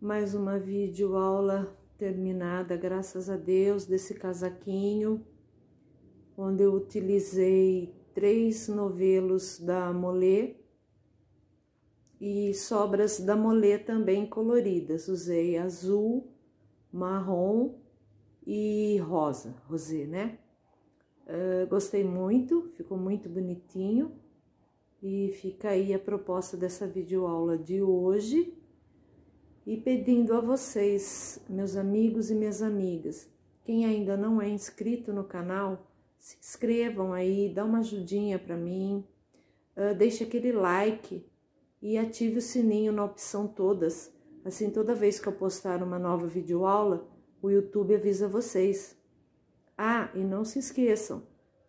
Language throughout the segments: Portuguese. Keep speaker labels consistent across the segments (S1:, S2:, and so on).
S1: Mais uma videoaula terminada, graças a Deus, desse casaquinho, onde eu utilizei três novelos da Molê e sobras da Molê também coloridas. Usei azul, marrom e rosa, rosé, né? Uh, gostei muito, ficou muito bonitinho. E fica aí a proposta dessa videoaula de hoje e pedindo a vocês, meus amigos e minhas amigas, quem ainda não é inscrito no canal, se inscrevam aí, dá uma ajudinha para mim, uh, ah, deixe aquele like e ative o sininho na opção todas. Assim, toda vez que eu postar uma nova videoaula, o YouTube avisa vocês. Ah, e não se esqueçam,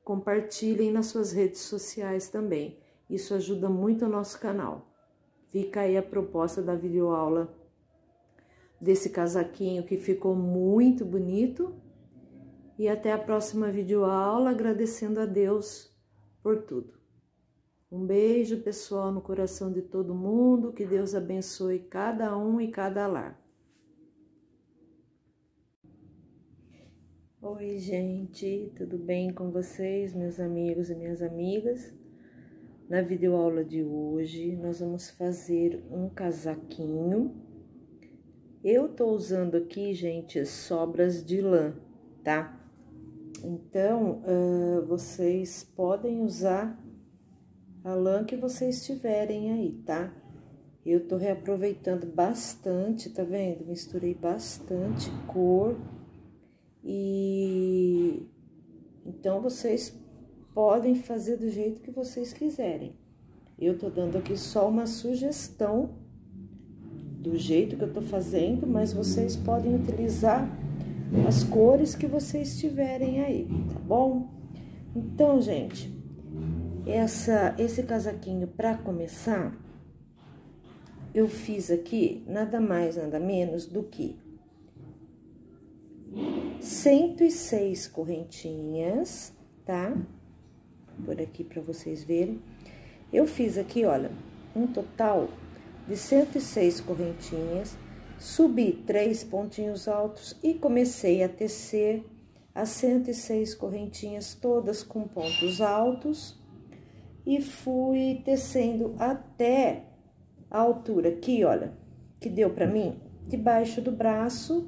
S1: compartilhem nas suas redes sociais também. Isso ajuda muito o nosso canal. Fica aí a proposta da videoaula desse casaquinho que ficou muito bonito. E até a próxima videoaula, agradecendo a Deus por tudo. Um beijo, pessoal, no coração de todo mundo. Que Deus abençoe cada um e cada lar. Oi, gente, tudo bem com vocês, meus amigos e minhas amigas? Na videoaula de hoje, nós vamos fazer um casaquinho eu tô usando aqui, gente, sobras de lã, tá? Então, uh, vocês podem usar a lã que vocês tiverem aí, tá? Eu tô reaproveitando bastante, tá vendo? Misturei bastante cor e... Então, vocês podem fazer do jeito que vocês quiserem. Eu tô dando aqui só uma sugestão do jeito que eu estou fazendo, mas vocês podem utilizar as cores que vocês tiverem aí, tá bom? Então, gente, essa, esse casaquinho para começar, eu fiz aqui nada mais, nada menos do que 106 correntinhas, tá? Por aqui para vocês verem. Eu fiz aqui, olha, um total de 106 correntinhas, subi três pontinhos altos e comecei a tecer as 106 correntinhas todas com pontos altos e fui tecendo até a altura aqui, olha, que deu para mim debaixo do braço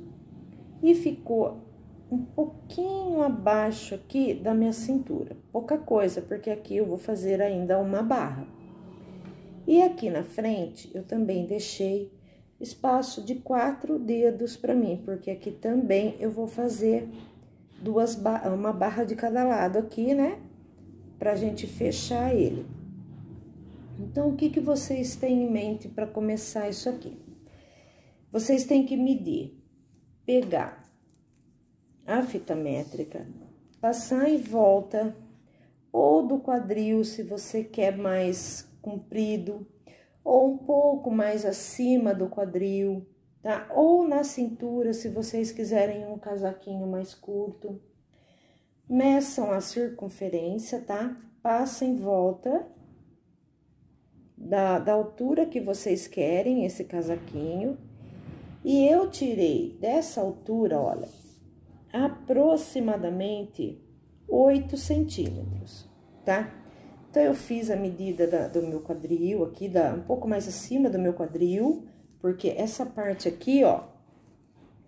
S1: e ficou um pouquinho abaixo aqui da minha cintura. Pouca coisa, porque aqui eu vou fazer ainda uma barra. E aqui na frente eu também deixei espaço de quatro dedos para mim, porque aqui também eu vou fazer duas uma barra de cada lado aqui, né? Pra gente fechar ele. Então, o que, que vocês têm em mente para começar isso aqui? Vocês têm que medir, pegar a fita métrica, passar em volta ou do quadril, se você quer mais comprido, ou um pouco mais acima do quadril, tá? Ou na cintura, se vocês quiserem um casaquinho mais curto. Meçam a circunferência, tá? Passa em volta da, da altura que vocês querem esse casaquinho. E eu tirei dessa altura, olha, aproximadamente 8 centímetros, tá? Então, eu fiz a medida da, do meu quadril aqui, da, um pouco mais acima do meu quadril, porque essa parte aqui, ó,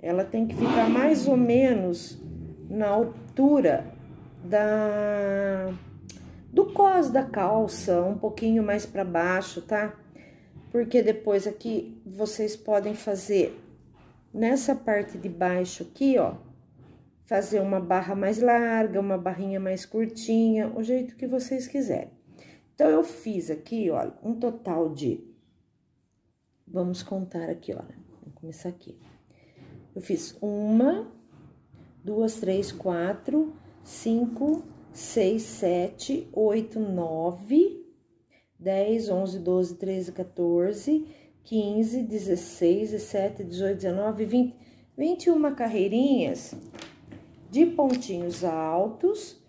S1: ela tem que ficar mais ou menos na altura da do cos da calça, um pouquinho mais para baixo, tá? Porque depois aqui vocês podem fazer nessa parte de baixo aqui, ó, fazer uma barra mais larga, uma barrinha mais curtinha, o jeito que vocês quiserem. Então, eu fiz aqui, olha, um total de... Vamos contar aqui, olha. Vou começar aqui. Eu fiz uma, duas, três, quatro, cinco, seis, sete, oito, nove, dez, onze, doze, treze, dezesseis, 15, dezoito, dezenove, vinte, vinte e 21 carreirinhas de pontinhos altos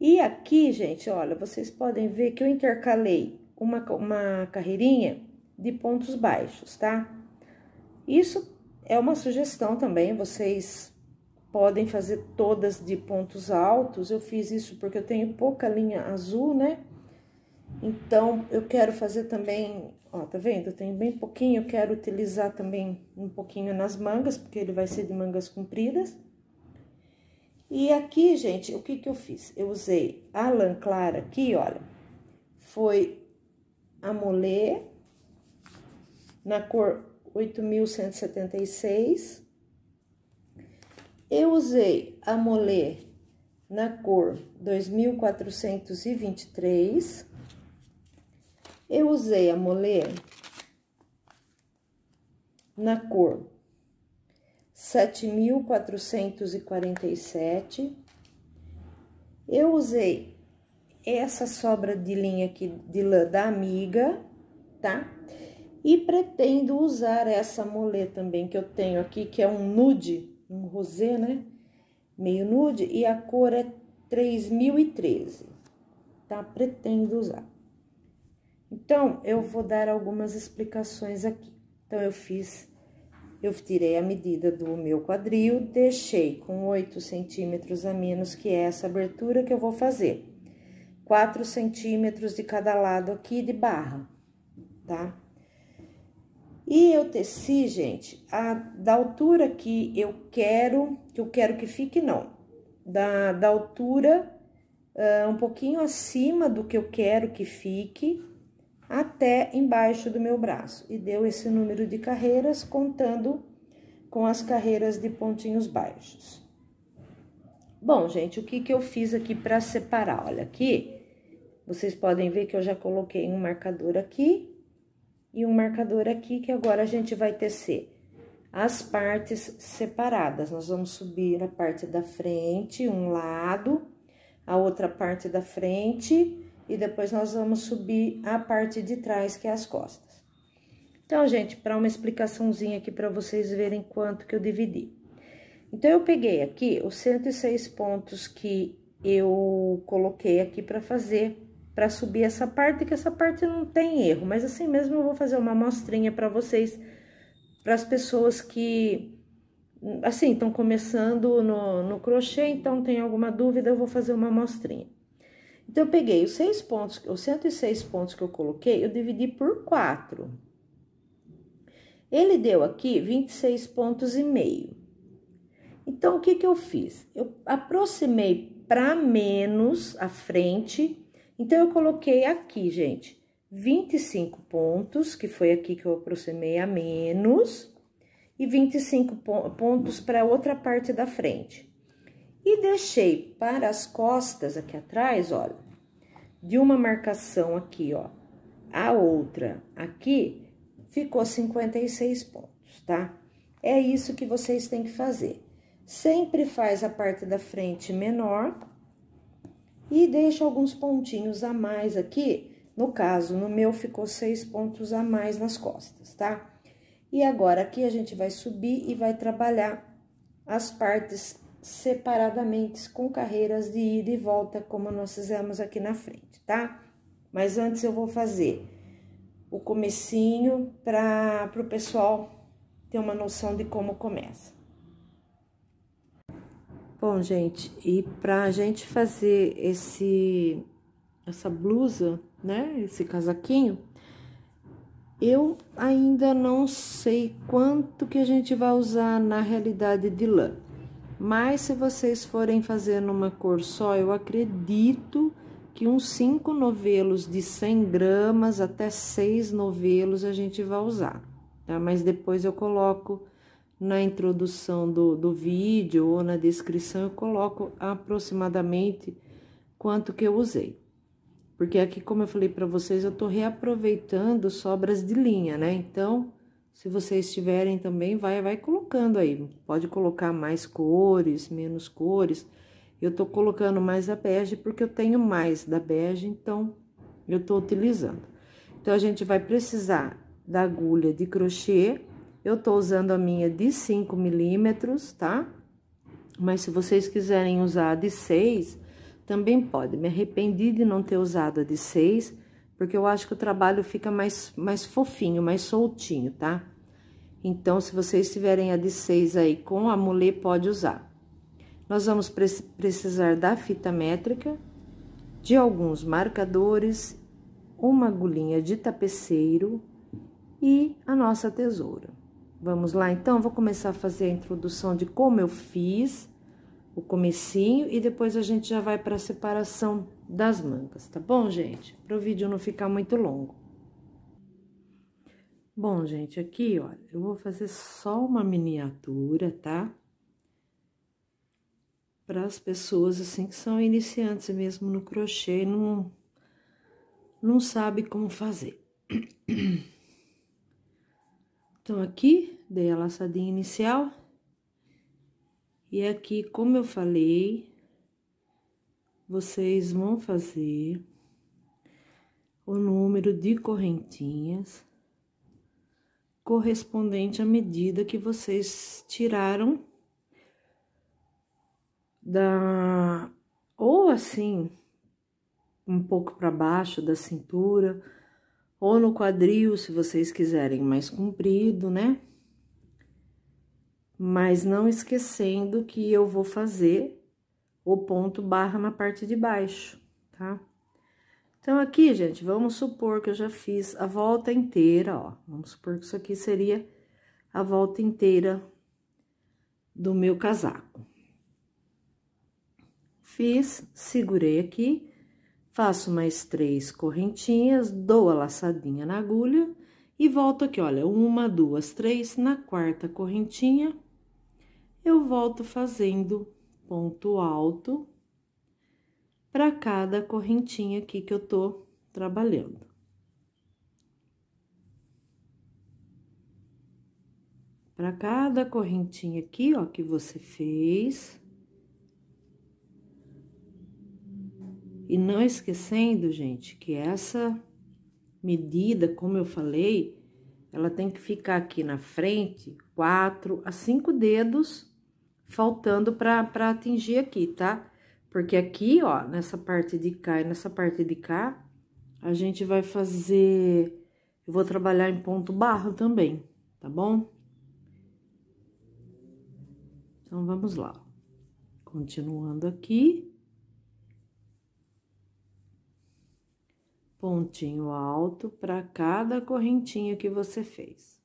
S1: e aqui, gente, olha, vocês podem ver que eu intercalei uma, uma carreirinha de pontos baixos, tá? Isso é uma sugestão também, vocês podem fazer todas de pontos altos. Eu fiz isso porque eu tenho pouca linha azul, né? Então, eu quero fazer também, ó, tá vendo? Eu tenho bem pouquinho, eu quero utilizar também um pouquinho nas mangas, porque ele vai ser de mangas compridas. E aqui, gente, o que que eu fiz? Eu usei a lã clara aqui, olha, foi a molê na cor 8176. Eu usei a molê na cor 2423. Eu usei a molê na cor sete mil quatrocentos e e sete. Eu usei essa sobra de linha aqui de lã da amiga, tá? E pretendo usar essa molê também que eu tenho aqui, que é um nude, um rosê, né? Meio nude, e a cor é 3013, tá? Pretendo usar. Então, eu vou dar algumas explicações aqui. Então, eu fiz eu tirei a medida do meu quadril, deixei com 8 centímetros a menos que essa abertura que eu vou fazer. 4 centímetros de cada lado aqui de barra, tá? E eu teci, gente, a, da altura que eu quero, que eu quero que fique, não. Da, da altura uh, um pouquinho acima do que eu quero que fique, até embaixo do meu braço e deu esse número de carreiras contando com as carreiras de pontinhos baixos. Bom, gente, o que, que eu fiz aqui para separar? Olha aqui, vocês podem ver que eu já coloquei um marcador aqui e um marcador aqui, que agora a gente vai tecer as partes separadas. Nós vamos subir a parte da frente, um lado, a outra parte da frente e depois nós vamos subir a parte de trás, que é as costas. Então, gente, para uma explicaçãozinha aqui para vocês verem quanto que eu dividi. Então, eu peguei aqui os 106 pontos que eu coloquei aqui para fazer, para subir essa parte, que essa parte não tem erro, mas assim mesmo eu vou fazer uma mostrinha para vocês, para as pessoas que assim, estão começando no, no crochê, então tem alguma dúvida, eu vou fazer uma mostrinha. Então, eu peguei os seis pontos, os 106 pontos que eu coloquei, eu dividi por quatro. Ele deu aqui 26 pontos e meio. Então, o que, que eu fiz? Eu aproximei para menos a frente, então, eu coloquei aqui, gente, 25 pontos, que foi aqui que eu aproximei a menos, e 25 pontos para outra parte da frente. E deixei para as costas aqui atrás, olha, de uma marcação aqui, ó, a outra aqui, ficou 56 pontos, tá? É isso que vocês têm que fazer. Sempre faz a parte da frente menor e deixa alguns pontinhos a mais aqui. No caso, no meu ficou seis pontos a mais nas costas, tá? E agora, aqui a gente vai subir e vai trabalhar as partes separadamente com carreiras de ida e volta, como nós fizemos aqui na frente, tá? Mas antes eu vou fazer o comecinho para o pessoal ter uma noção de como começa. Bom, gente, e para a gente fazer esse essa blusa, né, esse casaquinho, eu ainda não sei quanto que a gente vai usar na realidade de lã. Mas se vocês forem fazer numa cor só, eu acredito que uns 5 novelos de 100 gramas até 6 novelos a gente vai usar, tá? Mas depois eu coloco na introdução do, do vídeo ou na descrição, eu coloco aproximadamente quanto que eu usei. Porque aqui, como eu falei para vocês, eu tô reaproveitando sobras de linha, né? Então, se vocês tiverem também, vai, vai colocando aí. Pode colocar mais cores, menos cores. Eu tô colocando mais a bege porque eu tenho mais da bege, então eu tô utilizando. Então, a gente vai precisar da agulha de crochê. Eu tô usando a minha de 5 milímetros, tá? Mas se vocês quiserem usar a de 6, também pode. Me arrependi de não ter usado a de 6, porque eu acho que o trabalho fica mais, mais fofinho, mais soltinho, tá? Então, se vocês tiverem a de seis aí com a mulê, pode usar. Nós vamos precisar da fita métrica, de alguns marcadores, uma agulhinha de tapeceiro e a nossa tesoura. Vamos lá, então? Vou começar a fazer a introdução de como eu fiz o comecinho e depois a gente já vai para a separação das mangas, tá bom, gente? Para o vídeo não ficar muito longo. Bom, gente, aqui, olha, eu vou fazer só uma miniatura, tá? Para as pessoas, assim, que são iniciantes mesmo no crochê, não, não sabe como fazer. Então, aqui, dei a laçadinha inicial. E aqui, como eu falei, vocês vão fazer o número de correntinhas correspondente à medida que vocês tiraram da ou assim um pouco para baixo da cintura ou no quadril, se vocês quiserem mais comprido, né? Mas não esquecendo que eu vou fazer o ponto barra na parte de baixo, tá? Então, aqui, gente, vamos supor que eu já fiz a volta inteira, ó. Vamos supor que isso aqui seria a volta inteira do meu casaco. Fiz, segurei aqui, faço mais três correntinhas, dou a laçadinha na agulha e volto aqui, olha, uma, duas, três, na quarta correntinha, eu volto fazendo ponto alto para cada correntinha aqui que eu tô trabalhando. Para cada correntinha aqui, ó, que você fez. E não esquecendo, gente, que essa medida, como eu falei, ela tem que ficar aqui na frente, quatro a cinco dedos faltando para atingir aqui, tá? Porque aqui, ó, nessa parte de cá e nessa parte de cá, a gente vai fazer... Eu vou trabalhar em ponto barro também, tá bom? Então, vamos lá. Continuando aqui. Pontinho alto para cada correntinha que você fez.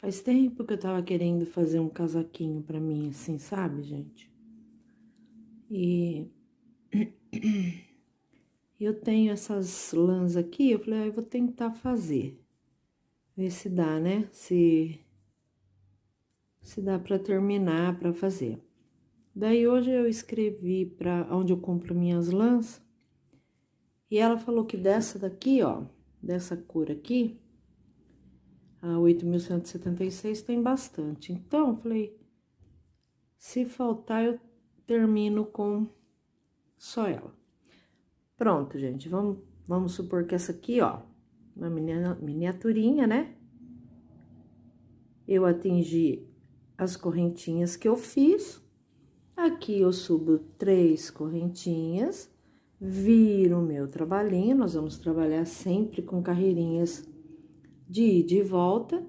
S1: Faz tempo que eu tava querendo fazer um casaquinho pra mim, assim, sabe, gente? E eu tenho essas lãs aqui, eu falei, ah, eu vou tentar fazer. Ver se dá, né? Se, se dá pra terminar, pra fazer. Daí hoje eu escrevi pra onde eu compro minhas lãs. E ela falou que dessa daqui, ó, dessa cor aqui, ah, a 8.176 tem bastante. Então, falei, se faltar, eu termino com só ela. Pronto, gente, vamos, vamos supor que essa aqui, ó, uma miniaturinha, né? Eu atingi as correntinhas que eu fiz. Aqui eu subo três correntinhas, viro o meu trabalhinho, nós vamos trabalhar sempre com carreirinhas de ida e volta.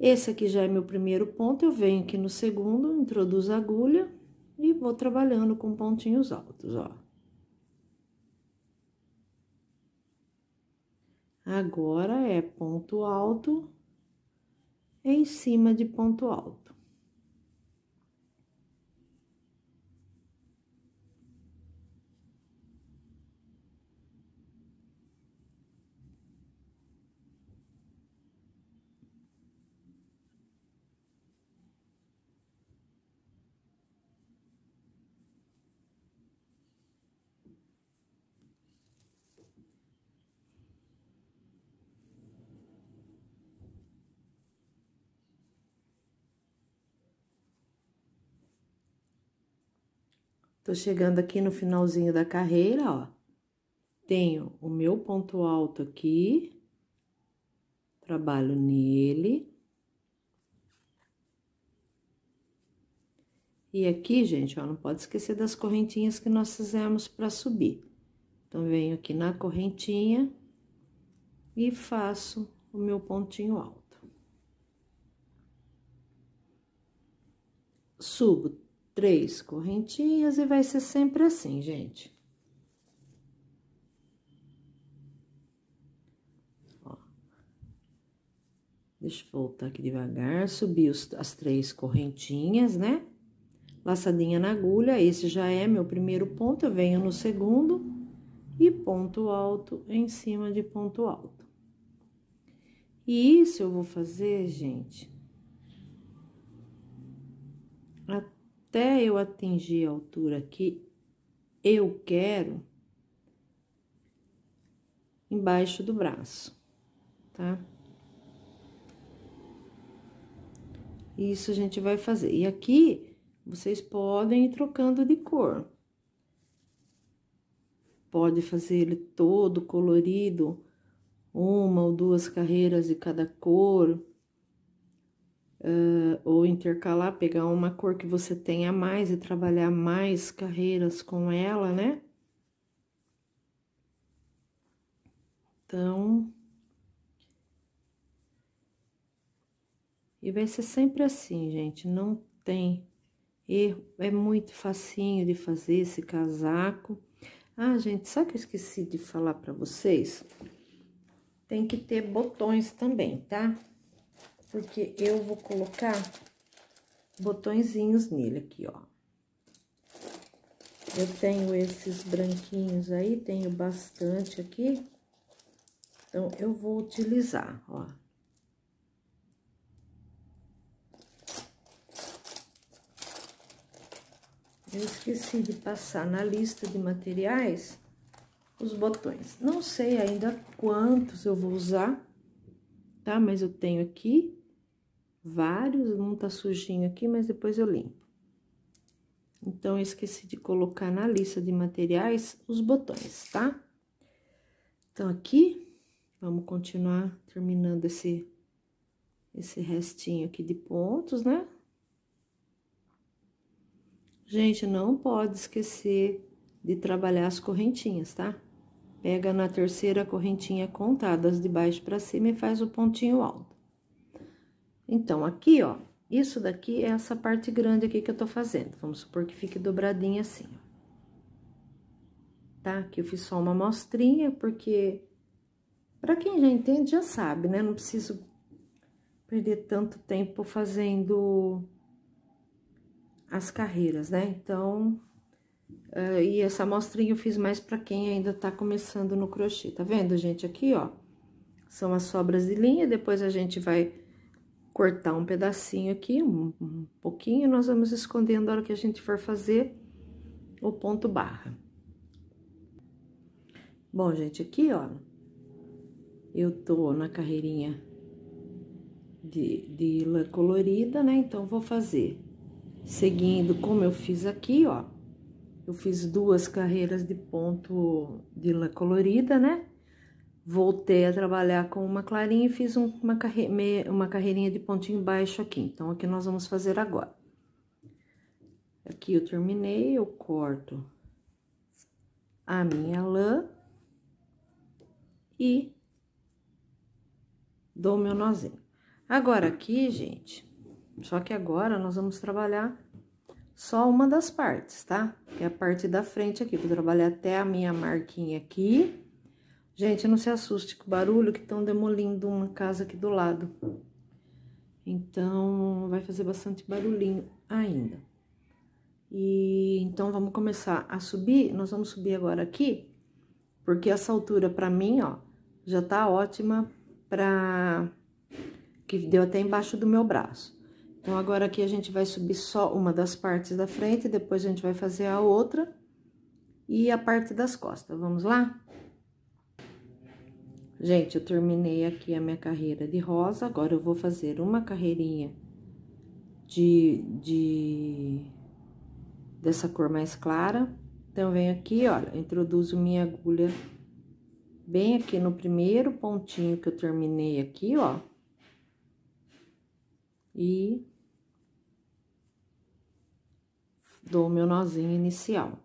S1: Esse aqui já é meu primeiro ponto, eu venho aqui no segundo, introduzo a agulha e vou trabalhando com pontinhos altos, ó. Agora é ponto alto em cima de ponto alto. Tô chegando aqui no finalzinho da carreira, ó. Tenho o meu ponto alto aqui, trabalho nele. E aqui, gente, ó, não pode esquecer das correntinhas que nós fizemos para subir. Então, venho aqui na correntinha e faço o meu pontinho alto. Subo três correntinhas e vai ser sempre assim, gente. Ó. Deixa eu voltar aqui devagar, subir os, as três correntinhas, né? Laçadinha na agulha, esse já é meu primeiro ponto, eu venho no segundo e ponto alto em cima de ponto alto. E isso eu vou fazer, gente, até eu atingir a altura que eu quero, embaixo do braço, tá? Isso a gente vai fazer. E aqui, vocês podem ir trocando de cor. Pode fazer ele todo colorido, uma ou duas carreiras de cada cor uh, ou intercalar, pegar uma cor que você tenha mais e trabalhar mais carreiras com ela, né? Então... E vai ser sempre assim, gente, não tem erro. É muito facinho de fazer esse casaco. Ah, gente, sabe que eu esqueci de falar pra vocês? Tem que ter botões também, tá? Tá? porque eu vou colocar botõezinhos nele aqui, ó. Eu tenho esses branquinhos aí, tenho bastante aqui. Então, eu vou utilizar, ó. Eu esqueci de passar na lista de materiais os botões. Não sei ainda quantos eu vou usar, tá? Mas eu tenho aqui vários, um tá sujinho aqui, mas depois eu limpo. Então, eu esqueci de colocar na lista de materiais os botões, tá? Então, aqui, vamos continuar terminando esse, esse restinho aqui de pontos, né? Gente, não pode esquecer de trabalhar as correntinhas, tá? Pega na terceira correntinha contada, as de baixo para cima e faz o pontinho alto. Então, aqui, ó, isso daqui é essa parte grande aqui que eu tô fazendo. Vamos supor que fique dobradinha assim, Tá? Aqui eu fiz só uma mostrinha, porque... Pra quem já entende, já sabe, né? Não preciso perder tanto tempo fazendo as carreiras, né? Então, uh, e essa amostrinha eu fiz mais para quem ainda tá começando no crochê, tá vendo, gente? Aqui, ó, são as sobras de linha, depois a gente vai cortar um pedacinho aqui, um, um pouquinho, nós vamos escondendo a hora que a gente for fazer o ponto barra. Bom, gente, aqui, ó, eu tô na carreirinha de, de lã colorida, né? Então, vou fazer seguindo como eu fiz aqui, ó. Eu fiz duas carreiras de ponto de lã colorida, né? voltei a trabalhar com uma clarinha e fiz uma, carre... uma carreirinha de pontinho baixo aqui. Então, o que nós vamos fazer agora. Aqui eu terminei, eu corto a minha lã e dou meu nozinho. Agora, aqui, gente, só que agora nós vamos trabalhar só uma das partes, tá? Que é a parte da frente aqui. Vou trabalhar até a minha marquinha aqui Gente, não se assuste com o barulho que estão demolindo uma casa aqui do lado. Então, vai fazer bastante barulhinho ainda. E então vamos começar a subir, nós vamos subir agora aqui, porque essa altura para mim, ó, já tá ótima para que deu até embaixo do meu braço. Então agora aqui a gente vai subir só uma das partes da frente, depois a gente vai fazer a outra e a parte das costas. Vamos lá? Gente, eu terminei aqui a minha carreira de rosa, agora eu vou fazer uma carreirinha de, de dessa cor mais clara. Então, venho aqui, olha, introduzo minha agulha bem aqui no primeiro pontinho que eu terminei aqui, ó. E dou o meu nozinho inicial.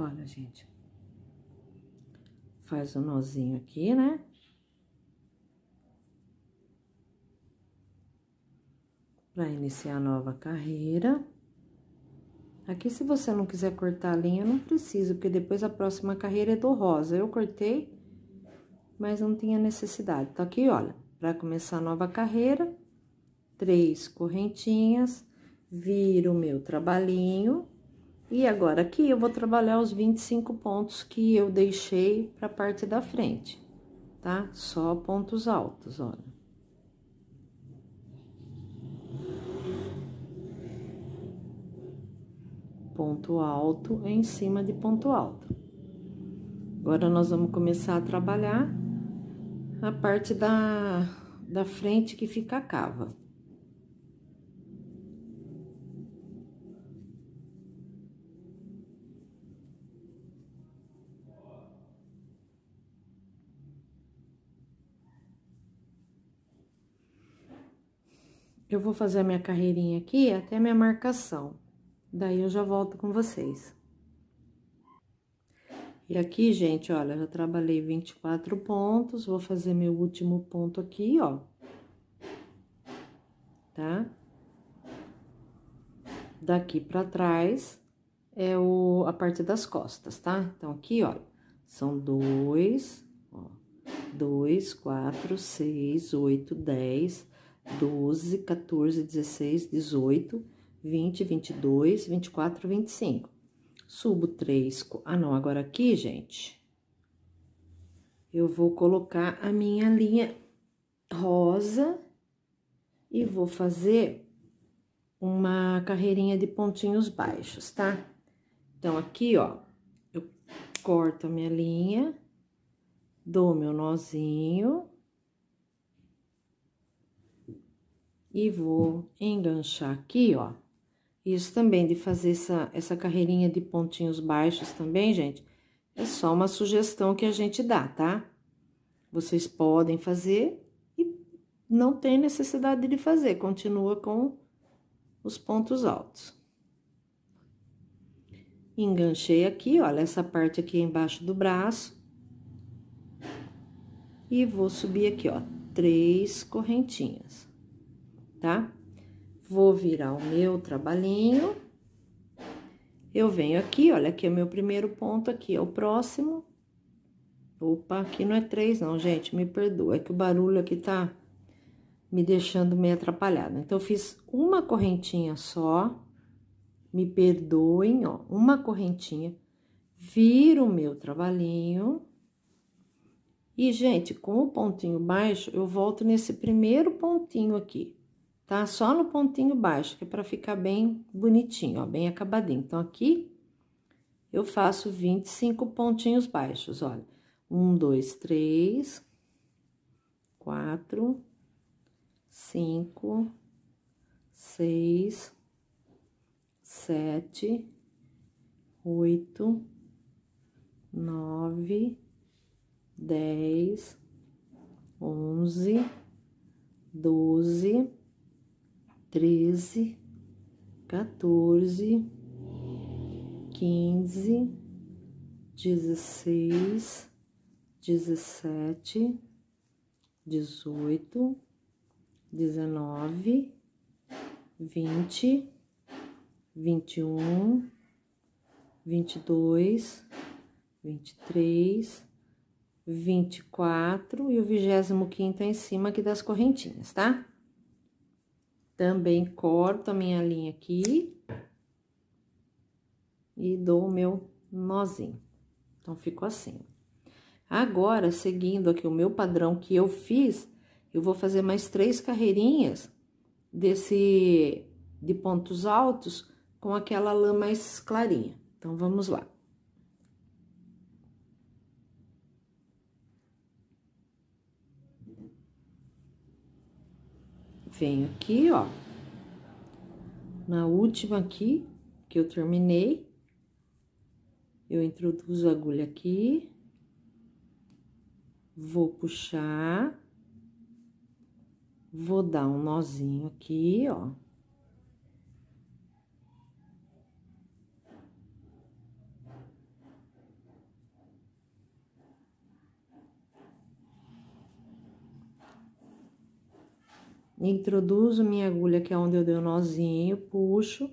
S1: Olha, gente. Faz o um nozinho aqui, né? Para iniciar a nova carreira. Aqui, se você não quiser cortar a linha, não precisa, porque depois a próxima carreira é do rosa. Eu cortei, mas não tinha necessidade. Tá aqui, olha, para começar a nova carreira, três correntinhas, viro o meu trabalhinho e agora, aqui eu vou trabalhar os 25 pontos que eu deixei para a parte da frente, tá? Só pontos altos, olha. Ponto alto é em cima de ponto alto. Agora, nós vamos começar a trabalhar a parte da, da frente que fica a cava. Eu vou fazer a minha carreirinha aqui até a minha marcação. Daí eu já volto com vocês. E aqui, gente, olha, eu trabalhei 24 pontos, vou fazer meu último ponto aqui, ó. Tá? Daqui pra trás é o, a parte das costas, tá? Então, aqui, olha, são dois, ó, dois, quatro, seis, oito, dez, 12, 14, 16, 18, 20, 22, 24, 25. Subo 3. Ah, não, agora aqui, gente, eu vou colocar a minha linha rosa e vou fazer uma carreirinha de pontinhos baixos, tá? Então, aqui, ó, eu corto a minha linha, dou meu nozinho E vou enganchar aqui, ó. Isso também de fazer essa, essa carreirinha de pontinhos baixos também, gente, é só uma sugestão que a gente dá, tá? Vocês podem fazer e não tem necessidade de fazer, continua com os pontos altos. Enganchei aqui, olha, essa parte aqui embaixo do braço. E vou subir aqui, ó, três correntinhas tá? Vou virar o meu trabalhinho. Eu venho aqui, olha, aqui é o meu primeiro ponto, aqui é o próximo. Opa, aqui não é três não, gente, me perdoa, é que o barulho aqui tá me deixando meio atrapalhada. Então, eu fiz uma correntinha só, me perdoem, ó, uma correntinha. Viro o meu trabalhinho. E, gente, com o pontinho baixo, eu volto nesse primeiro pontinho aqui tá? Só no pontinho baixo, que é pra ficar bem bonitinho, ó, bem acabadinho. Então, aqui, eu faço 25 pontinhos baixos, olha. Um, dois, três, quatro, cinco, seis, sete, oito, nove, dez, onze, doze, treze, quatorze, quinze, dezesseis, dezessete, dezoito, dezenove, vinte, vinte e um, vinte e dois, vinte e três, vinte e quatro e o vigésimo quinto é em cima aqui das correntinhas, tá? Também corto a minha linha aqui. E dou o meu nozinho. Então, ficou assim. Agora, seguindo aqui o meu padrão que eu fiz, eu vou fazer mais três carreirinhas desse de pontos altos com aquela lã mais clarinha. Então, vamos lá. venho aqui, ó, na última aqui, que eu terminei, eu introduzo a agulha aqui, vou puxar, vou dar um nozinho aqui, ó. introduzo minha agulha, que é onde eu dei o um nozinho, puxo,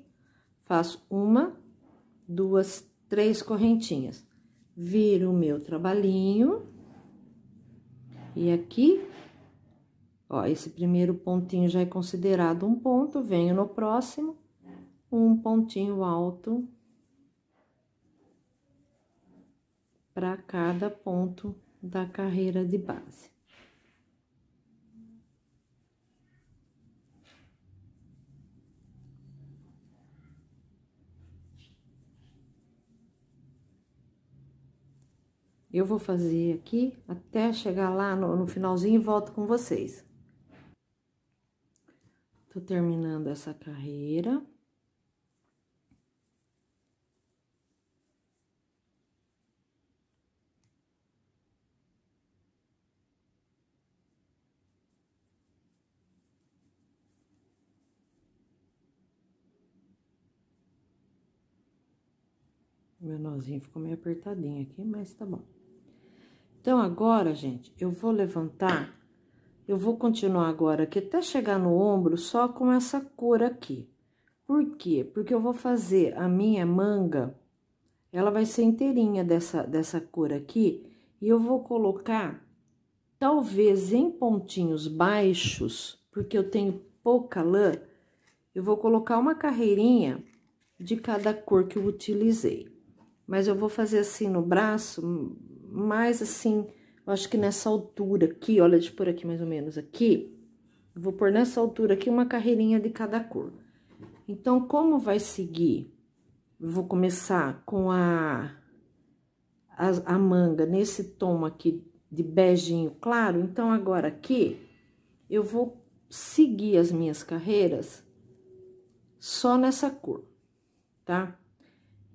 S1: faço uma, duas, três correntinhas. Viro o meu trabalhinho. E aqui, ó, esse primeiro pontinho já é considerado um ponto, venho no próximo, um pontinho alto para cada ponto da carreira de base. Eu vou fazer aqui até chegar lá no, no finalzinho e volto com vocês. Tô terminando essa carreira. Meu nozinho ficou meio apertadinho aqui, mas tá bom. Então, agora, gente, eu vou levantar, eu vou continuar agora aqui até chegar no ombro só com essa cor aqui. Por quê? Porque eu vou fazer a minha manga, ela vai ser inteirinha dessa, dessa cor aqui, e eu vou colocar, talvez em pontinhos baixos, porque eu tenho pouca lã, eu vou colocar uma carreirinha de cada cor que eu utilizei. Mas eu vou fazer assim no braço, mais assim, eu acho que nessa altura aqui, olha, de por aqui mais ou menos aqui, vou pôr nessa altura aqui uma carreirinha de cada cor. Então, como vai seguir? Eu vou começar com a, a, a, manga nesse tom aqui de beijinho claro. Então, agora aqui, eu vou seguir as minhas carreiras só nessa cor, tá?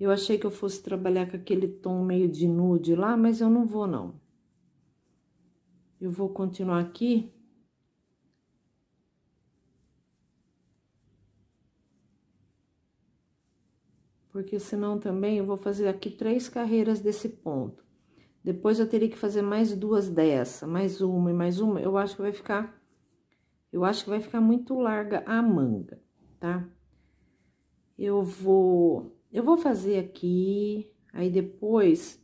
S1: Eu achei que eu fosse trabalhar com aquele tom meio de nude lá, mas eu não vou, não. Eu vou continuar aqui. Porque senão também eu vou fazer aqui três carreiras desse ponto. Depois eu teria que fazer mais duas dessa, mais uma e mais uma. Eu acho que vai ficar... Eu acho que vai ficar muito larga a manga, tá? Eu vou eu vou fazer aqui, aí depois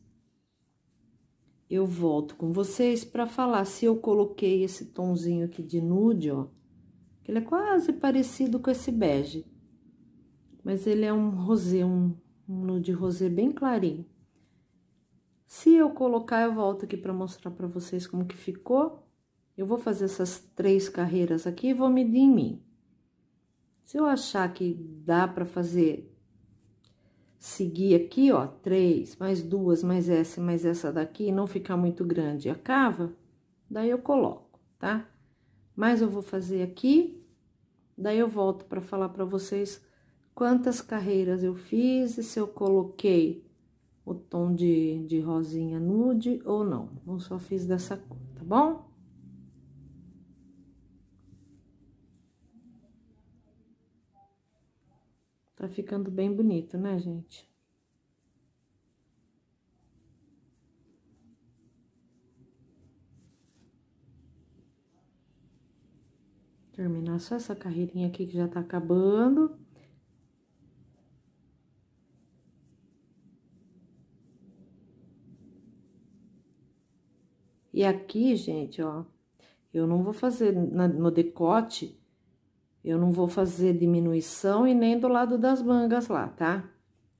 S1: eu volto com vocês para falar se eu coloquei esse tonzinho aqui de nude, ó. Que ele é quase parecido com esse bege. Mas ele é um rosê, um, um nude rosê bem clarinho. Se eu colocar, eu volto aqui para mostrar para vocês como que ficou. Eu vou fazer essas três carreiras aqui e vou medir em mim. Se eu achar que dá para fazer seguir aqui, ó, três, mais duas, mais essa, mais essa daqui, não ficar muito grande a cava, daí eu coloco, tá? Mas eu vou fazer aqui, daí eu volto para falar para vocês quantas carreiras eu fiz e se eu coloquei o tom de, de rosinha nude ou não. Eu só fiz dessa cor, tá bom? Tá ficando bem bonito, né, gente? Terminar só essa carreirinha aqui que já tá acabando. E aqui, gente, ó, eu não vou fazer na, no decote eu não vou fazer diminuição e nem do lado das mangas lá, tá?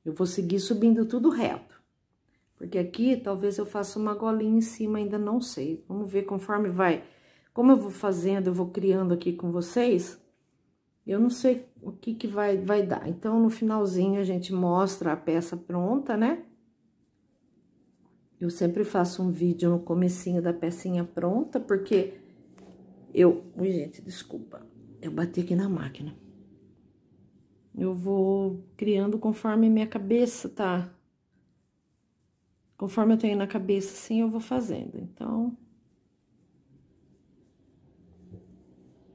S1: Eu vou seguir subindo tudo reto. Porque aqui, talvez eu faça uma golinha em cima, ainda não sei. Vamos ver conforme vai. Como eu vou fazendo, eu vou criando aqui com vocês, eu não sei o que que vai, vai dar. Então, no finalzinho, a gente mostra a peça pronta, né? Eu sempre faço um vídeo no comecinho da pecinha pronta, porque eu... Ui, gente, desculpa eu bati aqui na máquina. Eu vou criando conforme minha cabeça tá. Conforme eu tenho na cabeça, assim, eu vou fazendo. Então.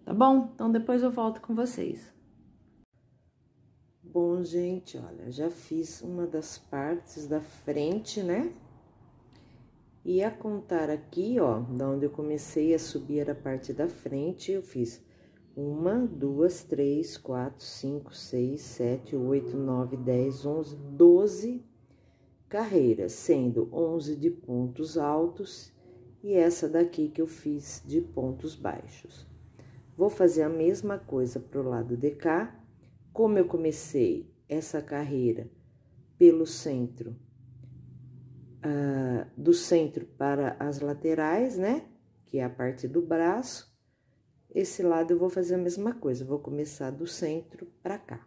S1: Tá bom? Então depois eu volto com vocês. Bom, gente, olha, já fiz uma das partes da frente, né? E a contar aqui, ó, da onde eu comecei a subir a parte da frente, eu fiz uma, duas, três, quatro, cinco, seis, sete, oito, nove, dez, onze, doze carreiras, sendo onze de pontos altos e essa daqui que eu fiz de pontos baixos. Vou fazer a mesma coisa pro lado de cá. Como eu comecei essa carreira pelo centro, ah, do centro para as laterais, né? Que é a parte do braço esse lado eu vou fazer a mesma coisa, vou começar do centro para cá,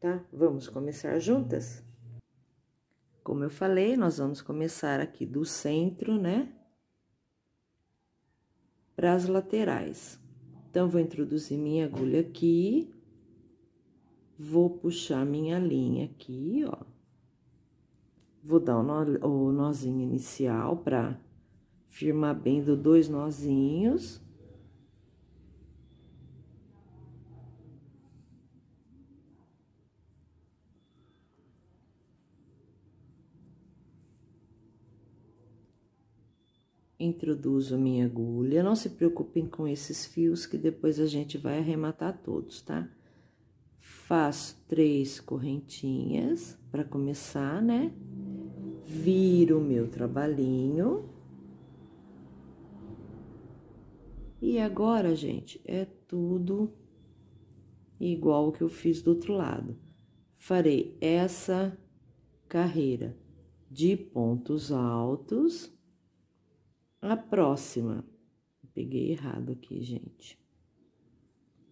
S1: tá? Vamos começar juntas? Como eu falei, nós vamos começar aqui do centro, né? Para as laterais. Então, vou introduzir minha agulha aqui, vou puxar minha linha aqui, ó. Vou dar o, o nozinho inicial para firmar bem, do dois nozinhos introduzo minha agulha. Não se preocupem com esses fios que depois a gente vai arrematar todos, tá? Faço três correntinhas para começar, né? Viro o meu trabalhinho. E agora, gente, é tudo igual o que eu fiz do outro lado. Farei essa carreira de pontos altos a próxima. Peguei errado aqui, gente.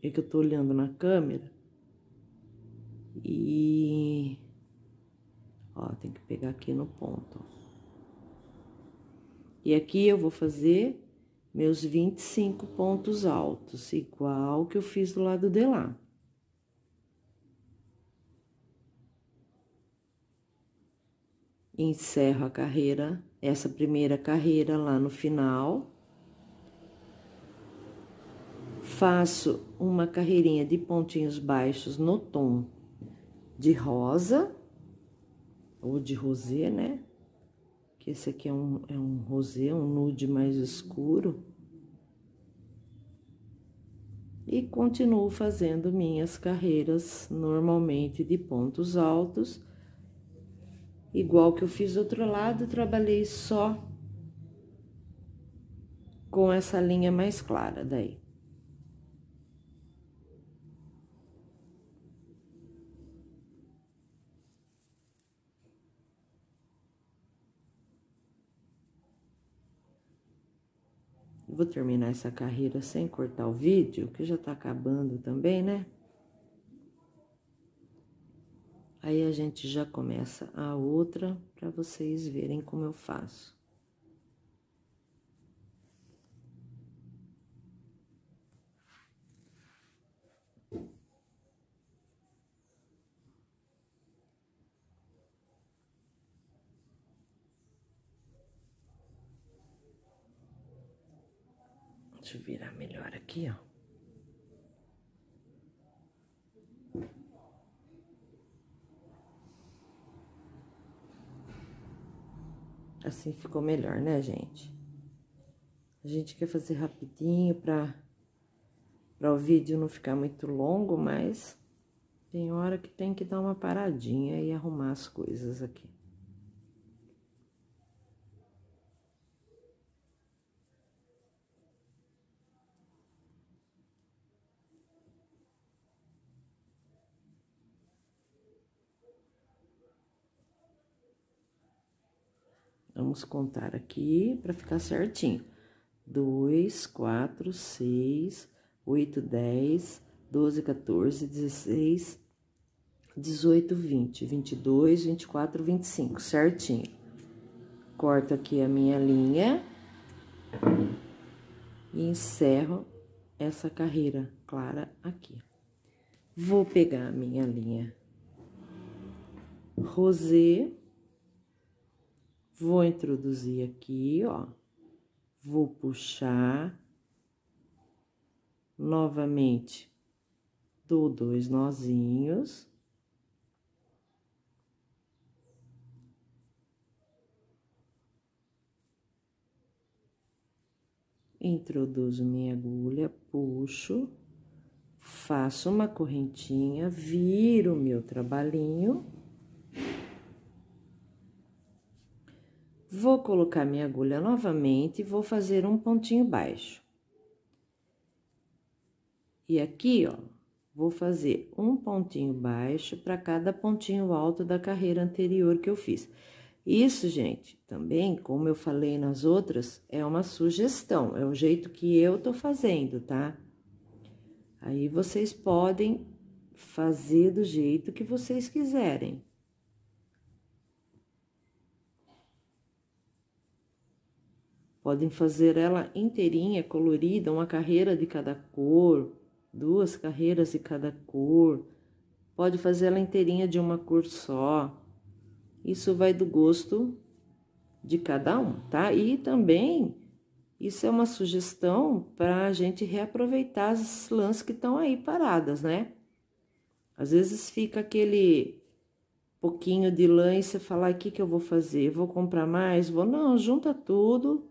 S1: É que eu tô olhando na câmera. E... Ó, tem que pegar aqui no ponto. E aqui eu vou fazer meus 25 pontos altos, igual que eu fiz do lado de lá. Encerro a carreira essa primeira carreira lá no final. Faço uma carreirinha de pontinhos baixos no tom de rosa, ou de rosê, né? Que esse aqui é um, é um rosê, um nude mais escuro. E continuo fazendo minhas carreiras normalmente de pontos altos Igual que eu fiz do outro lado, trabalhei só com essa linha mais clara daí. Vou terminar essa carreira sem cortar o vídeo, que já tá acabando também, né? Aí a gente já começa a outra para vocês verem como eu faço. Deixa eu virar melhor aqui, ó. Assim ficou melhor, né, gente? A gente quer fazer rapidinho pra, pra o vídeo não ficar muito longo, mas tem hora que tem que dar uma paradinha e arrumar as coisas aqui. Vamos contar aqui para ficar certinho. 2, 4, 6, 8, 10, 12, 14, 16, 18, 20, 22, 24, 25, certinho. Corto aqui a minha linha e encerro essa carreira clara aqui. Vou pegar a minha linha rosé Vou introduzir aqui, ó. Vou puxar. Novamente, do dois nozinhos. Introduzo minha agulha, puxo, faço uma correntinha, viro meu trabalhinho. Vou colocar minha agulha novamente e vou fazer um pontinho baixo. E aqui, ó, vou fazer um pontinho baixo para cada pontinho alto da carreira anterior que eu fiz. Isso, gente, também, como eu falei nas outras, é uma sugestão, é o jeito que eu tô fazendo, tá? Aí vocês podem fazer do jeito que vocês quiserem. Podem fazer ela inteirinha, colorida, uma carreira de cada cor, duas carreiras de cada cor. Pode fazer ela inteirinha de uma cor só. Isso vai do gosto de cada um, tá? E também isso é uma sugestão para a gente reaproveitar as lãs que estão aí paradas, né? Às vezes fica aquele pouquinho de lã e você fala: o que, que eu vou fazer? Vou comprar mais? Vou, não, junta tudo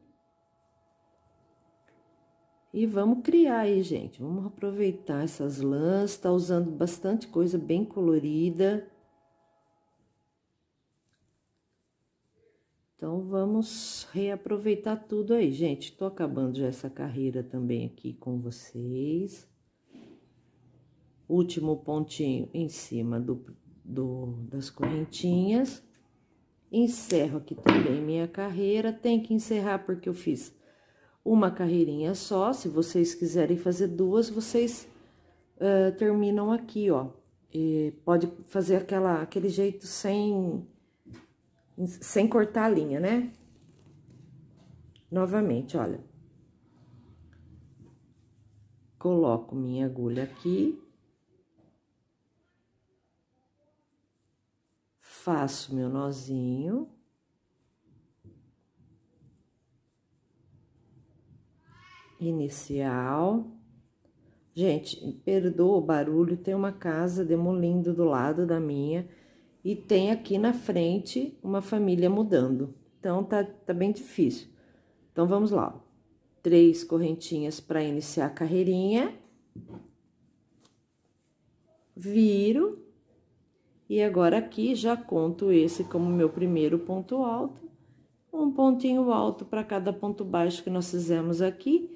S1: e vamos criar aí, gente. Vamos aproveitar essas lãs. Tá usando bastante coisa bem colorida. Então, vamos reaproveitar tudo aí, gente. Tô acabando já essa carreira também aqui com vocês. Último pontinho em cima do, do das correntinhas. Encerro aqui também minha carreira. Tem que encerrar porque eu fiz uma carreirinha só. Se vocês quiserem fazer duas, vocês uh, terminam aqui, ó. E pode fazer aquela, aquele jeito sem, sem cortar a linha, né? Novamente, olha. Coloco minha agulha aqui. Faço meu nozinho. inicial. Gente, perdoa o barulho, tem uma casa demolindo do lado da minha e tem aqui na frente uma família mudando. Então, tá, tá bem difícil. Então, vamos lá. Três correntinhas para iniciar a carreirinha. Viro. E agora aqui já conto esse como meu primeiro ponto alto, um pontinho alto para cada ponto baixo que nós fizemos aqui,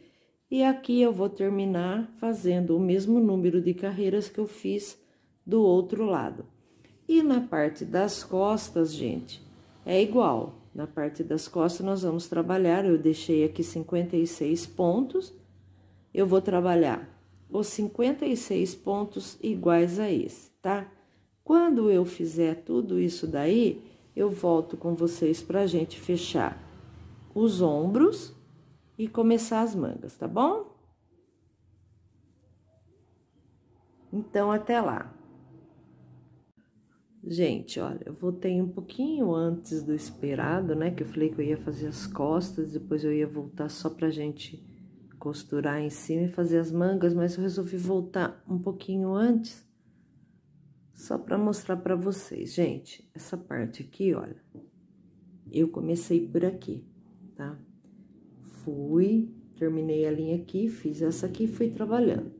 S1: e aqui eu vou terminar fazendo o mesmo número de carreiras que eu fiz do outro lado. E na parte das costas, gente, é igual. Na parte das costas nós vamos trabalhar, eu deixei aqui 56 pontos. Eu vou trabalhar os 56 pontos iguais a esse, tá? Quando eu fizer tudo isso daí, eu volto com vocês para a gente fechar os ombros e começar as mangas, tá bom? Então, até lá. Gente, olha, eu voltei um pouquinho antes do esperado, né? Que eu falei que eu ia fazer as costas, depois eu ia voltar só pra gente costurar em cima e fazer as mangas, mas eu resolvi voltar um pouquinho antes, só pra mostrar pra vocês. Gente, essa parte aqui, olha, eu comecei por aqui, tá? fui, terminei a linha aqui, fiz essa aqui e fui trabalhando.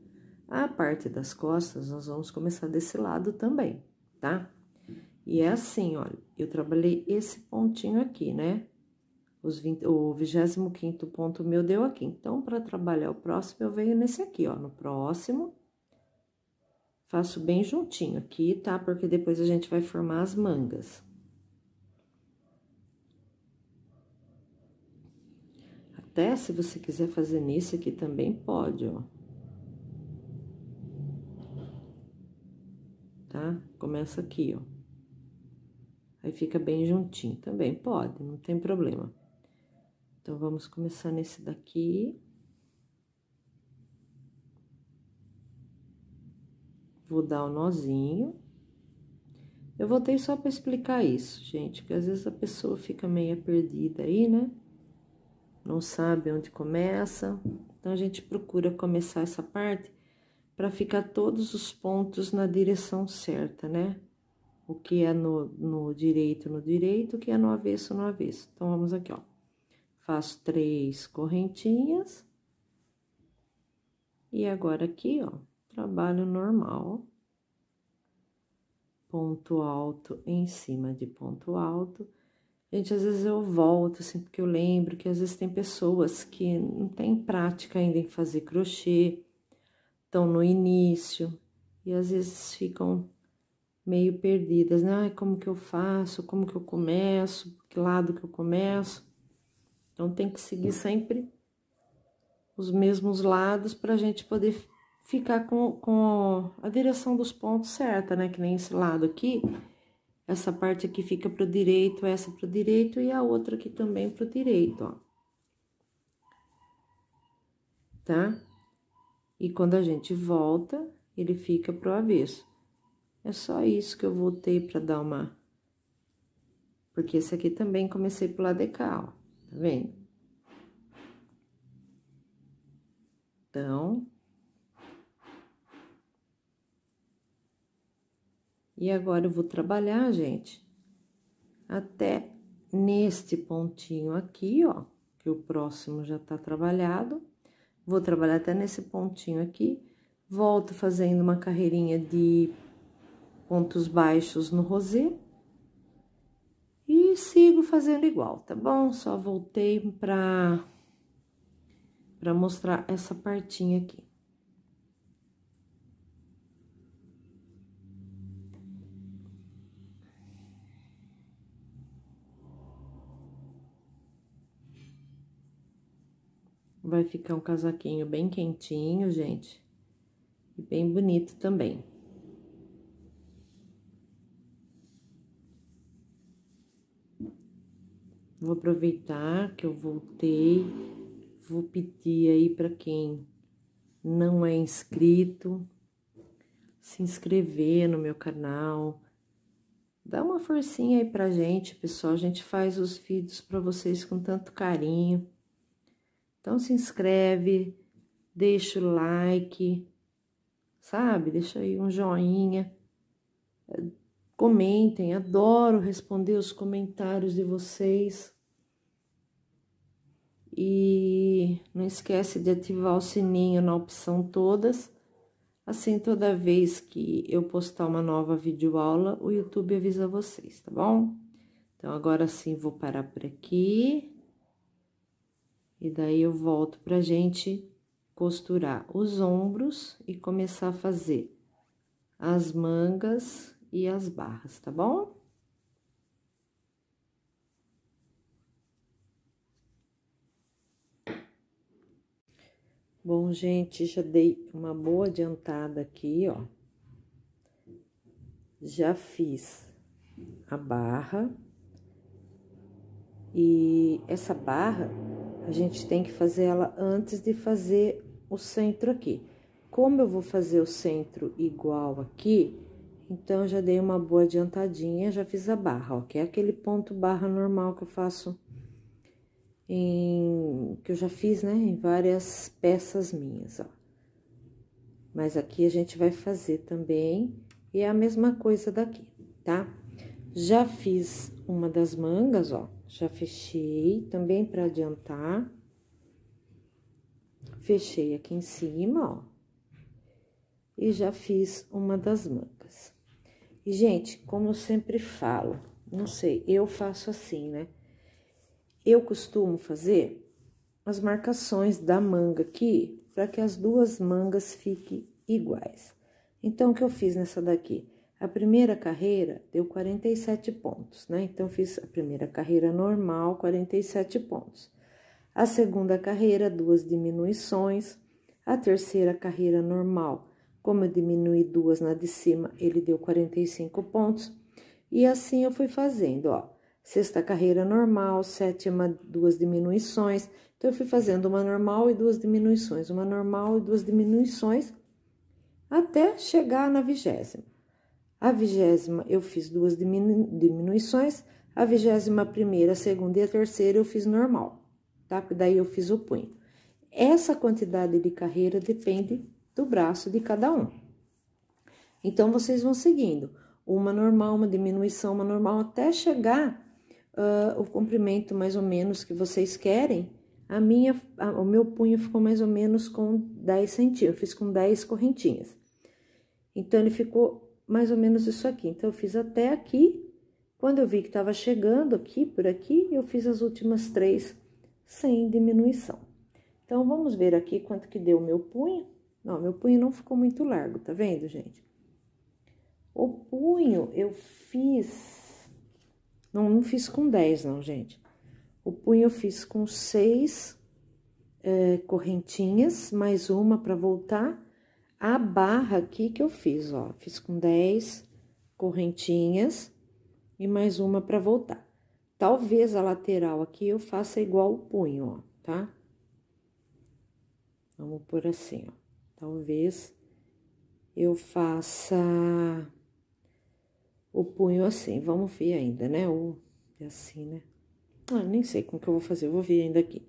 S1: A parte das costas, nós vamos começar desse lado também, tá? E é assim, olha, eu trabalhei esse pontinho aqui, né? Os 20, o 25 ponto meu deu aqui. Então, para trabalhar o próximo, eu venho nesse aqui, ó, no próximo. Faço bem juntinho aqui, tá? Porque depois a gente vai formar as mangas. Até se você quiser fazer nesse aqui também pode, ó. Tá? Começa aqui, ó. Aí fica bem juntinho também, pode, não tem problema. Então, vamos começar nesse daqui. Vou dar o um nozinho. Eu voltei só para explicar isso, gente, porque às vezes a pessoa fica meio perdida aí, né? não sabe onde começa. Então, a gente procura começar essa parte para ficar todos os pontos na direção certa, né? O que é no, no direito, no direito, o que é no avesso, no avesso. Então, vamos aqui, ó. Faço três correntinhas. E agora aqui, ó, trabalho normal. Ponto alto em cima de ponto alto Gente, às vezes eu volto, assim, porque eu lembro que às vezes tem pessoas que não têm prática ainda em fazer crochê, estão no início, e às vezes ficam meio perdidas, né? Ai, como que eu faço? Como que eu começo? Que lado que eu começo? Então, tem que seguir sempre os mesmos lados para a gente poder ficar com, com a direção dos pontos certa, né? Que nem esse lado aqui, essa parte aqui fica pro direito, essa pro direito e a outra aqui também pro direito, ó. Tá? E quando a gente volta, ele fica pro avesso. É só isso que eu voltei para dar uma... Porque esse aqui também comecei pro lado de cá, ó. Tá vendo? Então, E agora eu vou trabalhar, gente, até neste pontinho aqui, ó, que o próximo já tá trabalhado. Vou trabalhar até nesse pontinho aqui. Volto fazendo uma carreirinha de pontos baixos no rosê. E sigo fazendo igual, tá bom? Só voltei pra, pra mostrar essa partinha aqui. Vai ficar um casaquinho bem quentinho, gente. E bem bonito também. Vou aproveitar que eu voltei, vou pedir aí para quem não é inscrito, se inscrever no meu canal. Dá uma forcinha aí pra gente, pessoal. A gente faz os vídeos para vocês com tanto carinho. Então se inscreve, deixa o like, sabe? Deixa aí um joinha. Comentem, adoro responder os comentários de vocês. E não esquece de ativar o sininho na opção todas. Assim, toda vez que eu postar uma nova videoaula, o YouTube avisa vocês, tá bom? Então, agora sim, vou parar por aqui. E daí eu volto pra gente costurar os ombros e começar a fazer as mangas e as barras, tá bom? Bom, gente, já dei uma boa adiantada aqui, ó. Já fiz a barra. E essa barra a gente tem que fazer ela antes de fazer o centro aqui. Como eu vou fazer o centro igual aqui, então já dei uma boa adiantadinha, já fiz a barra, ó, que é aquele ponto barra normal que eu faço em que eu já fiz, né, em várias peças minhas, ó. Mas aqui a gente vai fazer também e é a mesma coisa daqui, tá? Já fiz uma das mangas, ó. Já fechei, também para adiantar. Fechei aqui em cima, ó. E já fiz uma das mangas. E, gente, como eu sempre falo, não sei, eu faço assim, né? Eu costumo fazer as marcações da manga aqui, para que as duas mangas fiquem iguais. Então, o que eu fiz nessa daqui? A primeira carreira deu 47 pontos, né? Então, fiz a primeira carreira normal, 47 pontos. A segunda carreira, duas diminuições. A terceira carreira normal, como eu diminui duas na de cima, ele deu 45 pontos. E assim eu fui fazendo, ó. Sexta carreira normal, sétima, duas diminuições. Então, eu fui fazendo uma normal e duas diminuições, uma normal e duas diminuições, até chegar na vigésima. A vigésima eu fiz duas diminuições, a vigésima primeira, a segunda e a terceira eu fiz normal, tá? Porque daí eu fiz o punho. Essa quantidade de carreira depende do braço de cada um. Então, vocês vão seguindo. Uma normal, uma diminuição, uma normal, até chegar uh, o comprimento mais ou menos que vocês querem. A minha, a, o meu punho ficou mais ou menos com 10 centímetros, eu fiz com 10 correntinhas. Então, ele ficou mais ou menos isso aqui. Então, eu fiz até aqui. Quando eu vi que estava chegando aqui, por aqui, eu fiz as últimas três sem diminuição. Então, vamos ver aqui quanto que deu o meu punho. Não, meu punho não ficou muito largo, tá vendo, gente? O punho eu fiz... Não, não fiz com 10, não, gente. O punho eu fiz com seis é, correntinhas, mais uma para voltar a barra aqui que eu fiz, ó, fiz com 10 correntinhas e mais uma para voltar. Talvez a lateral aqui eu faça igual o punho, ó, tá? Vamos por assim, ó. Talvez eu faça o punho assim. Vamos ver ainda, né? o é assim, né? Ah, nem sei como que eu vou fazer, eu vou ver ainda aqui.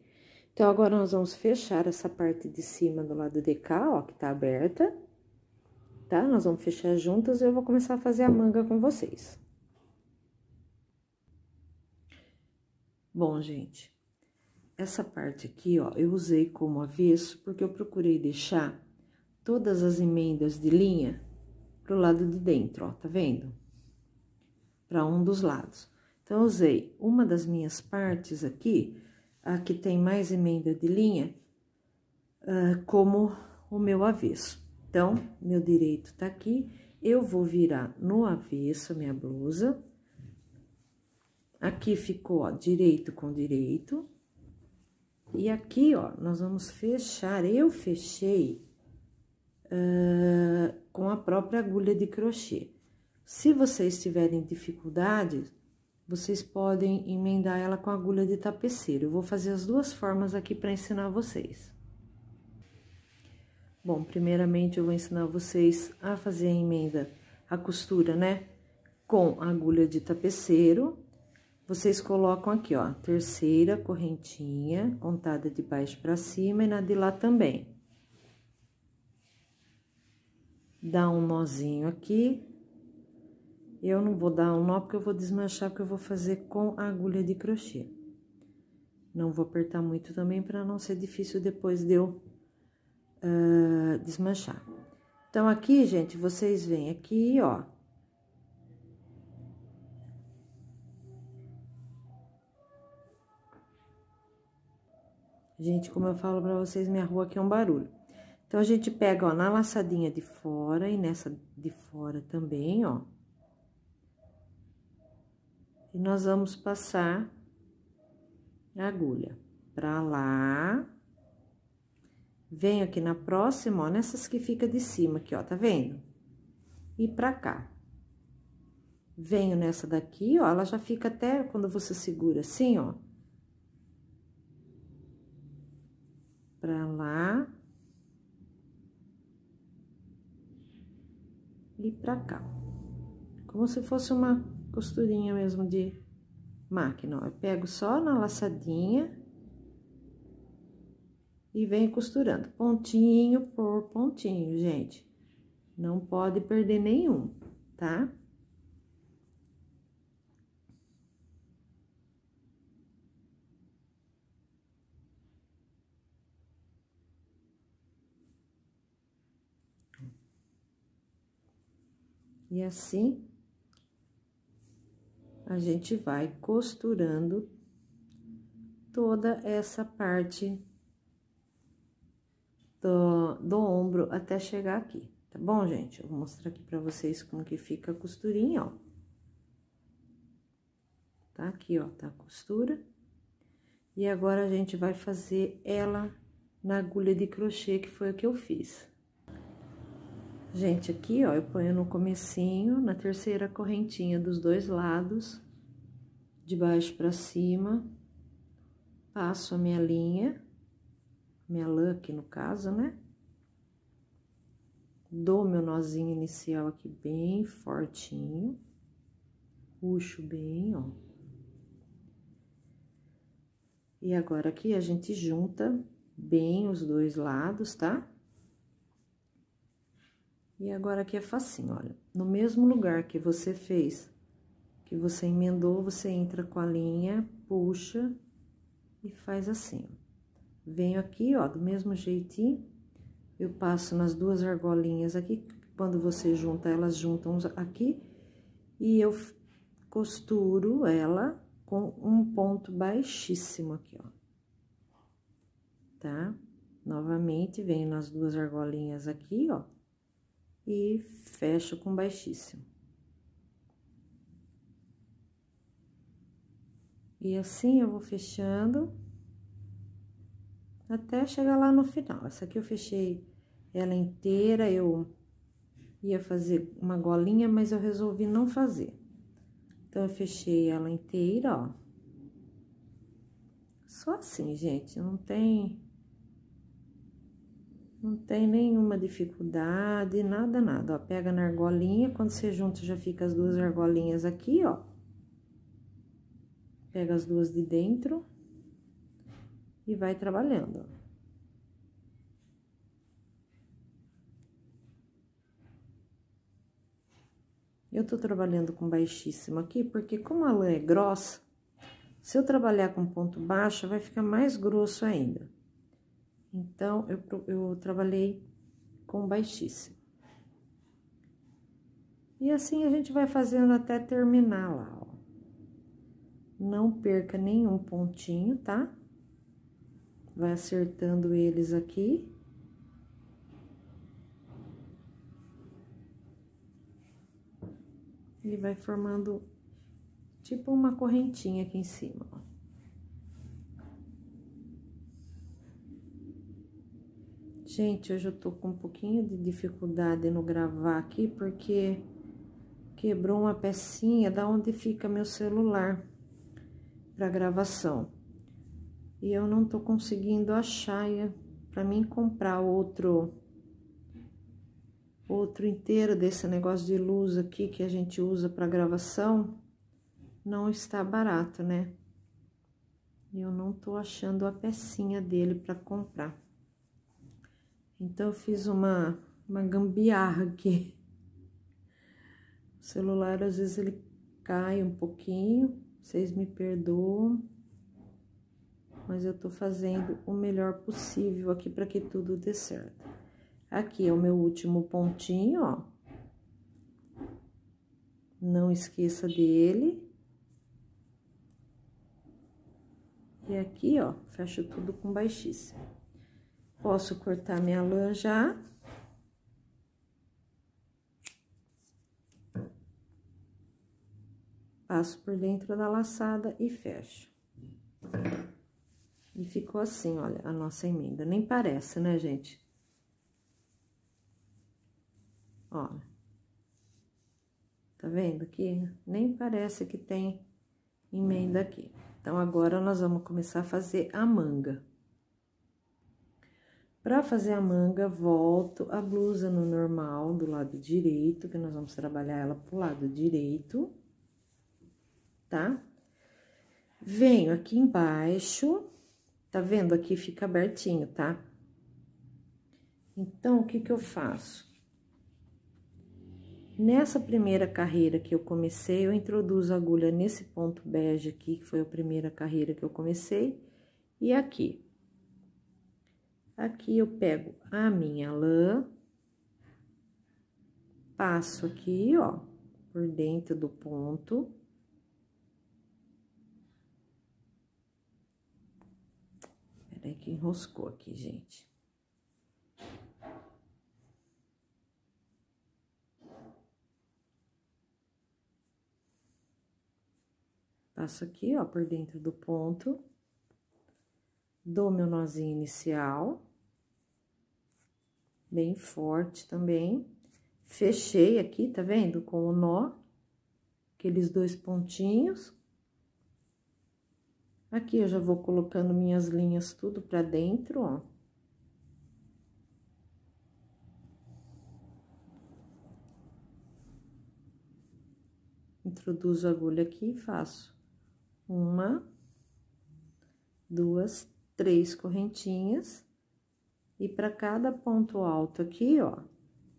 S1: Então, agora nós vamos fechar essa parte de cima do lado de cá, ó, que tá aberta, tá? Nós vamos fechar juntas e eu vou começar a fazer a manga com vocês. Bom, gente, essa parte aqui, ó, eu usei como avesso porque eu procurei deixar todas as emendas de linha pro lado de dentro, ó, tá vendo? Para um dos lados. Então, eu usei uma das minhas partes aqui a que tem mais emenda de linha, uh, como o meu avesso. Então, meu direito tá aqui, eu vou virar no avesso minha blusa. Aqui ficou, ó, direito com direito. E aqui, ó, nós vamos fechar, eu fechei uh, com a própria agulha de crochê. Se vocês tiverem dificuldades, vocês podem emendar ela com agulha de tapeceiro. Eu vou fazer as duas formas aqui para ensinar vocês. Bom, primeiramente eu vou ensinar vocês a fazer a emenda, a costura, né? Com agulha de tapeceiro. Vocês colocam aqui, ó, terceira correntinha, contada de baixo para cima e na de lá também. Dá um nozinho aqui, eu não vou dar um nó porque eu vou desmanchar, porque eu vou fazer com a agulha de crochê. Não vou apertar muito também para não ser difícil depois de eu uh, desmanchar. Então, aqui, gente, vocês vêm aqui, ó. Gente, como eu falo para vocês, minha rua aqui é um barulho. Então, a gente pega, ó, na laçadinha de fora e nessa de fora também, ó. E nós vamos passar a agulha pra lá. Venho aqui na próxima, ó, nessas que fica de cima aqui, ó, tá vendo? E pra cá. Venho nessa daqui, ó, ela já fica até, quando você segura assim, ó. Pra lá. E pra cá. Como se fosse uma costurinha mesmo de máquina, ó. Eu pego só na laçadinha e venho costurando, pontinho por pontinho, gente. Não pode perder nenhum, tá? E assim a gente vai costurando toda essa parte do, do ombro até chegar aqui, tá bom, gente? Eu vou mostrar aqui pra vocês como que fica a costurinha, ó. Tá aqui, ó, tá a costura. E agora, a gente vai fazer ela na agulha de crochê, que foi o que eu fiz. Gente, aqui, ó, eu ponho no comecinho, na terceira correntinha dos dois lados, de baixo para cima, passo a minha linha, minha lã aqui no caso, né? Dou meu nozinho inicial aqui bem fortinho, puxo bem, ó. E agora aqui a gente junta bem os dois lados, tá? Tá? E agora aqui é facinho, olha. No mesmo lugar que você fez, que você emendou, você entra com a linha, puxa e faz assim. Venho aqui, ó, do mesmo jeitinho, eu passo nas duas argolinhas aqui, quando você junta, elas juntam aqui, e eu costuro ela com um ponto baixíssimo aqui, ó. Tá? Novamente, venho nas duas argolinhas aqui, ó e fecho com baixíssimo. E assim eu vou fechando até chegar lá no final. Essa aqui eu fechei ela inteira, eu ia fazer uma golinha, mas eu resolvi não fazer. Então, eu fechei ela inteira, ó. Só assim, gente, não tem não tem nenhuma dificuldade, nada, nada. Ó, pega na argolinha, quando você junta já fica as duas argolinhas aqui, ó. Pega as duas de dentro e vai trabalhando, ó. Eu tô trabalhando com baixíssimo aqui, porque como a lã é grossa, se eu trabalhar com ponto baixo, vai ficar mais grosso ainda. Então, eu, eu trabalhei com baixíssimo. E assim a gente vai fazendo até terminar lá, ó. Não perca nenhum pontinho, tá? Vai acertando eles aqui. E vai formando tipo uma correntinha aqui em cima, ó. Gente, hoje eu tô com um pouquinho de dificuldade no gravar aqui, porque quebrou uma pecinha da onde fica meu celular para gravação. E eu não tô conseguindo achar para mim comprar outro outro inteiro desse negócio de luz aqui que a gente usa para gravação. Não está barato, né? E eu não tô achando a pecinha dele para comprar. Então, eu fiz uma, uma gambiarra aqui. O celular, às vezes, ele cai um pouquinho, vocês me perdoam. Mas eu tô fazendo o melhor possível aqui para que tudo dê certo. Aqui é o meu último pontinho, ó. Não esqueça dele. E aqui, ó, fecho tudo com baixíssimo. Posso cortar minha lã já. Passo por dentro da laçada e fecho. E ficou assim, olha, a nossa emenda. Nem parece, né, gente? Olha. Tá vendo aqui? Nem parece que tem emenda aqui. Então, agora, nós vamos começar a fazer a manga. Para fazer a manga, volto a blusa no normal do lado direito, que nós vamos trabalhar ela pro lado direito, tá? Venho aqui embaixo, tá vendo? Aqui fica abertinho, tá? Então, o que que eu faço? Nessa primeira carreira que eu comecei, eu introduzo a agulha nesse ponto bege aqui, que foi a primeira carreira que eu comecei, e aqui, Aqui eu pego a minha lã, passo aqui, ó, por dentro do ponto. Peraí que enroscou aqui, gente. Passo aqui, ó, por dentro do ponto. Dou meu nozinho inicial bem forte também. Fechei aqui, tá vendo? Com o nó, aqueles dois pontinhos. Aqui eu já vou colocando minhas linhas tudo pra dentro, ó. Introduzo a agulha aqui e faço uma, duas, três correntinhas. E para cada ponto alto aqui, ó,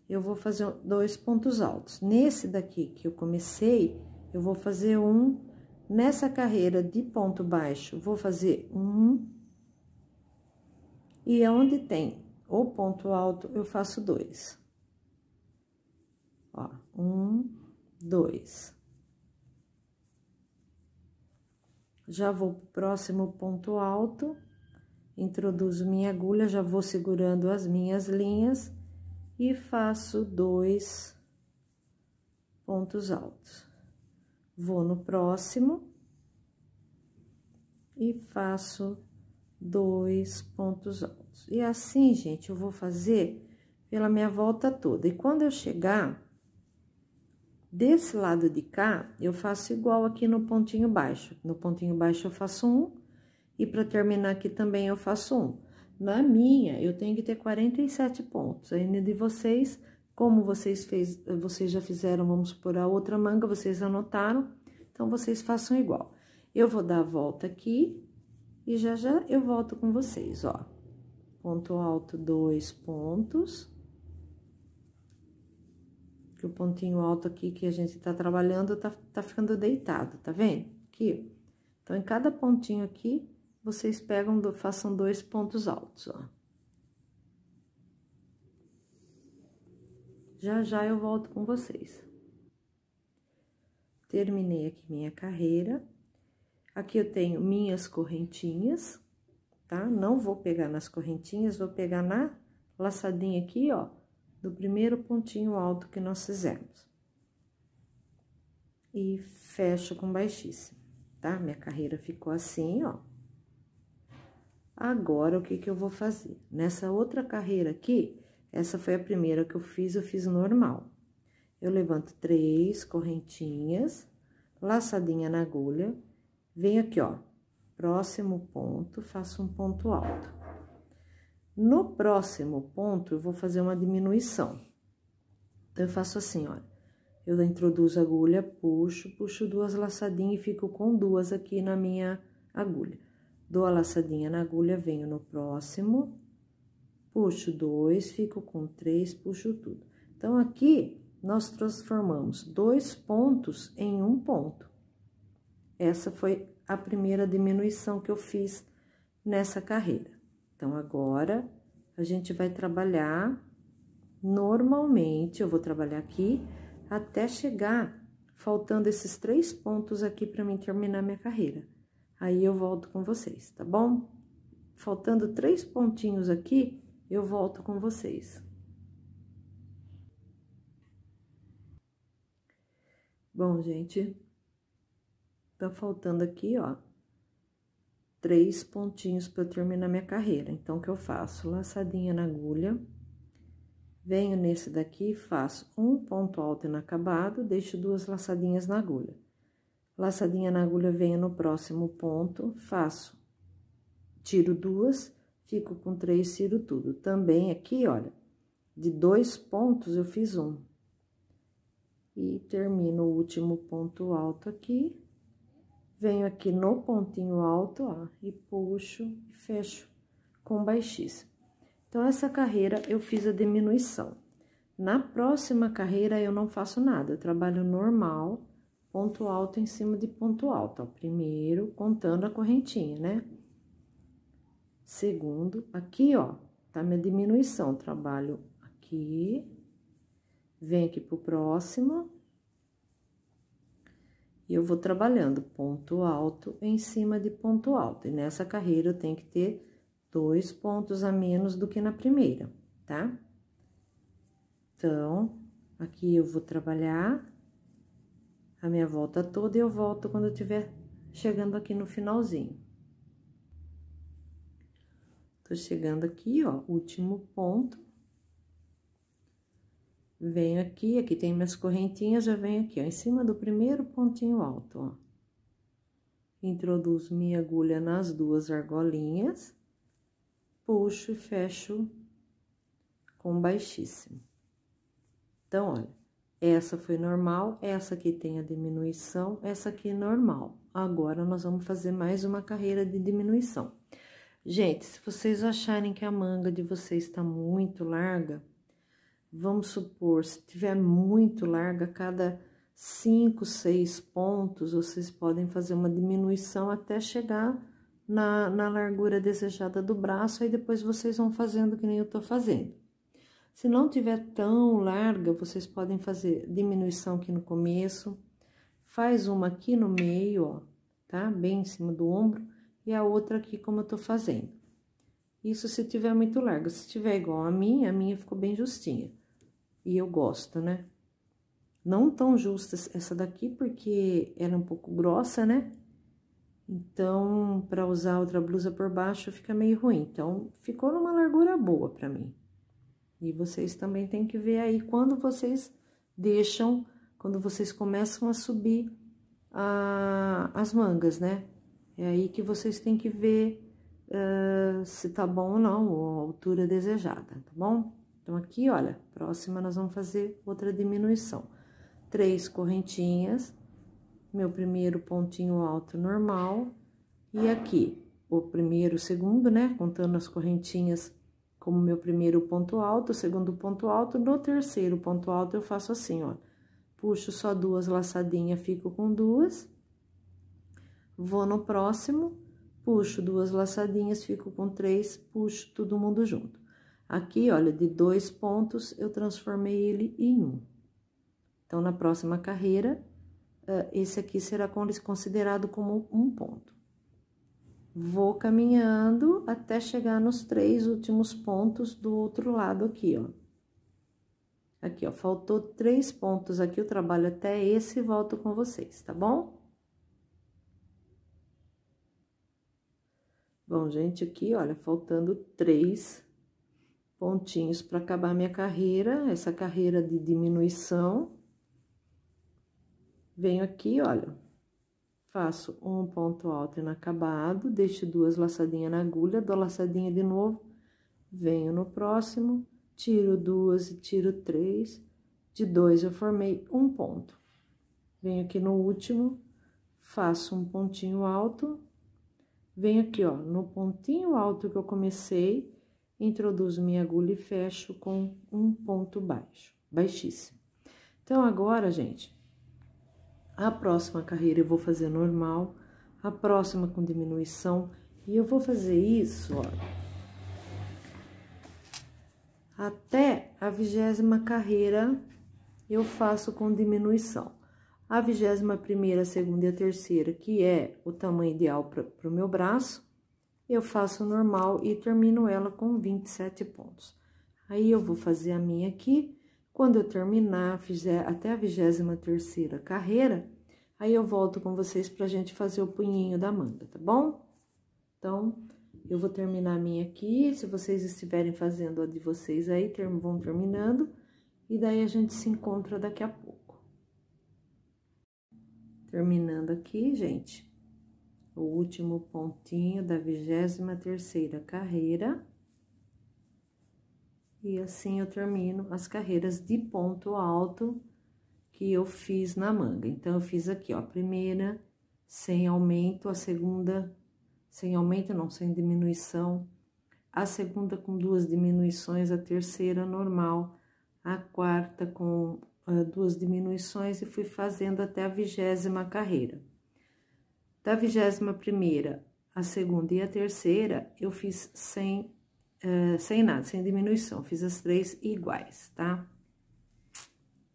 S1: eu vou fazer dois pontos altos. Nesse daqui que eu comecei, eu vou fazer um. Nessa carreira de ponto baixo, vou fazer um. E onde tem o ponto alto, eu faço dois. Ó, um, dois. Já vou pro próximo ponto alto. Introduzo minha agulha, já vou segurando as minhas linhas e faço dois pontos altos. Vou no próximo e faço dois pontos altos. E assim, gente, eu vou fazer pela minha volta toda. E quando eu chegar desse lado de cá, eu faço igual aqui no pontinho baixo. No pontinho baixo eu faço um, e para terminar aqui também eu faço um. Na minha, eu tenho que ter 47 pontos. Aí, de vocês, como vocês, fez, vocês já fizeram, vamos supor, a outra manga, vocês anotaram, então vocês façam igual. Eu vou dar a volta aqui e já já eu volto com vocês, ó. Ponto alto, dois pontos. Que o pontinho alto aqui que a gente tá trabalhando tá, tá ficando deitado, tá vendo? Aqui. Então, em cada pontinho aqui, vocês pegam, façam dois pontos altos, ó. Já já eu volto com vocês. Terminei aqui minha carreira. Aqui eu tenho minhas correntinhas, tá? Não vou pegar nas correntinhas, vou pegar na laçadinha aqui, ó, do primeiro pontinho alto que nós fizemos. E fecho com baixíssimo, tá? Minha carreira ficou assim, ó. Agora, o que, que eu vou fazer? Nessa outra carreira aqui, essa foi a primeira que eu fiz, eu fiz normal. Eu levanto três correntinhas, laçadinha na agulha, venho aqui, ó, próximo ponto, faço um ponto alto. No próximo ponto, eu vou fazer uma diminuição. Então, eu faço assim, ó, Eu introduzo a agulha, puxo, puxo duas laçadinhas e fico com duas aqui na minha agulha dou a laçadinha na agulha, venho no próximo, puxo dois, fico com três, puxo tudo. Então, aqui, nós transformamos dois pontos em um ponto. Essa foi a primeira diminuição que eu fiz nessa carreira. Então, agora, a gente vai trabalhar normalmente, eu vou trabalhar aqui até chegar faltando esses três pontos aqui para mim terminar minha carreira aí eu volto com vocês, tá bom? Faltando três pontinhos aqui, eu volto com vocês. Bom, gente, tá faltando aqui, ó, três pontinhos para eu terminar minha carreira. Então, o que eu faço? Laçadinha na agulha, venho nesse daqui, faço um ponto alto inacabado, deixo duas laçadinhas na agulha. Laçadinha na agulha, venho no próximo ponto, faço, tiro duas, fico com três, tiro tudo. Também aqui, olha, de dois pontos eu fiz um. E termino o último ponto alto aqui, venho aqui no pontinho alto, ó, e puxo e fecho com baixíssimo. Então, essa carreira eu fiz a diminuição. Na próxima carreira eu não faço nada, eu trabalho normal, ponto alto em cima de ponto alto, ó, primeiro contando a correntinha, né? Segundo, aqui, ó, tá minha diminuição, trabalho aqui, vem aqui pro próximo, e eu vou trabalhando ponto alto em cima de ponto alto, e nessa carreira eu tenho que ter dois pontos a menos do que na primeira, tá? Então, aqui eu vou trabalhar a minha volta toda e eu volto quando eu tiver chegando aqui no finalzinho. Tô chegando aqui, ó, último ponto. Venho aqui, aqui tem minhas correntinhas, já venho aqui, ó, em cima do primeiro pontinho alto, ó. Introduzo minha agulha nas duas argolinhas, puxo e fecho com baixíssimo. Então, olha, essa foi normal, essa aqui tem a diminuição, essa aqui é normal. Agora, nós vamos fazer mais uma carreira de diminuição. Gente, se vocês acharem que a manga de vocês está muito larga, vamos supor, se tiver muito larga, cada cinco, seis pontos, vocês podem fazer uma diminuição até chegar na, na largura desejada do braço, aí depois vocês vão fazendo que nem eu tô fazendo. Se não tiver tão larga, vocês podem fazer diminuição aqui no começo, faz uma aqui no meio, ó, tá? Bem em cima do ombro, e a outra aqui como eu tô fazendo. Isso se tiver muito larga, se tiver igual a minha, a minha ficou bem justinha. E eu gosto, né? Não tão justa essa daqui, porque ela é um pouco grossa, né? Então, para usar outra blusa por baixo, fica meio ruim. Então, ficou numa largura boa para mim. E vocês também têm que ver aí quando vocês deixam, quando vocês começam a subir a, as mangas, né? É aí que vocês têm que ver uh, se tá bom ou não, ou a altura desejada, tá bom? Então, aqui, olha, próxima nós vamos fazer outra diminuição. Três correntinhas, meu primeiro pontinho alto normal,
S2: e aqui,
S1: o primeiro, o segundo, né? Contando as correntinhas como meu primeiro ponto alto, segundo ponto alto, no terceiro ponto alto eu faço assim, ó. Puxo só duas laçadinhas, fico com duas. Vou no próximo, puxo duas laçadinhas, fico com três, puxo todo mundo junto. Aqui, olha, de dois pontos eu transformei ele em um. Então, na próxima carreira, eh, esse aqui será considerado como um ponto. Vou caminhando até chegar nos três últimos pontos do outro lado aqui, ó. Aqui, ó, faltou três pontos aqui, eu trabalho até esse e volto com vocês, tá bom? Bom, gente, aqui, olha, faltando três pontinhos para acabar minha carreira, essa carreira de diminuição. Venho aqui, olha, Faço um ponto alto inacabado, deixo duas laçadinhas na agulha, dou laçadinha de novo, venho no próximo, tiro duas e tiro três, de dois eu formei um ponto. Venho aqui no último, faço um pontinho alto, venho aqui, ó, no pontinho alto que eu comecei, introduzo minha agulha e fecho com um ponto baixo, baixíssimo. Então, agora, gente, a próxima carreira eu vou fazer normal, a próxima com diminuição, e eu vou fazer isso, ó, até a vigésima carreira eu faço com diminuição. A vigésima primeira, segunda e a terceira, que é o tamanho ideal para o meu braço, eu faço normal e termino ela com 27 pontos. Aí, eu vou fazer a minha aqui. Quando eu terminar, fizer até a vigésima terceira carreira, Aí eu volto com vocês pra gente fazer o punhinho da manga, tá bom? Então, eu vou terminar a minha aqui, se vocês estiverem fazendo a de vocês aí, vão terminando, e daí a gente se encontra daqui a pouco. Terminando aqui, gente, o último pontinho da vigésima terceira carreira. E assim eu termino as carreiras de ponto alto que eu fiz na manga. Então, eu fiz aqui, ó, a primeira sem aumento, a segunda sem aumento, não, sem diminuição, a segunda com duas diminuições, a terceira normal, a quarta com uh, duas diminuições e fui fazendo até a vigésima carreira. Da vigésima primeira, a segunda e a terceira, eu fiz sem, uh, sem nada, sem diminuição, fiz as três iguais, tá?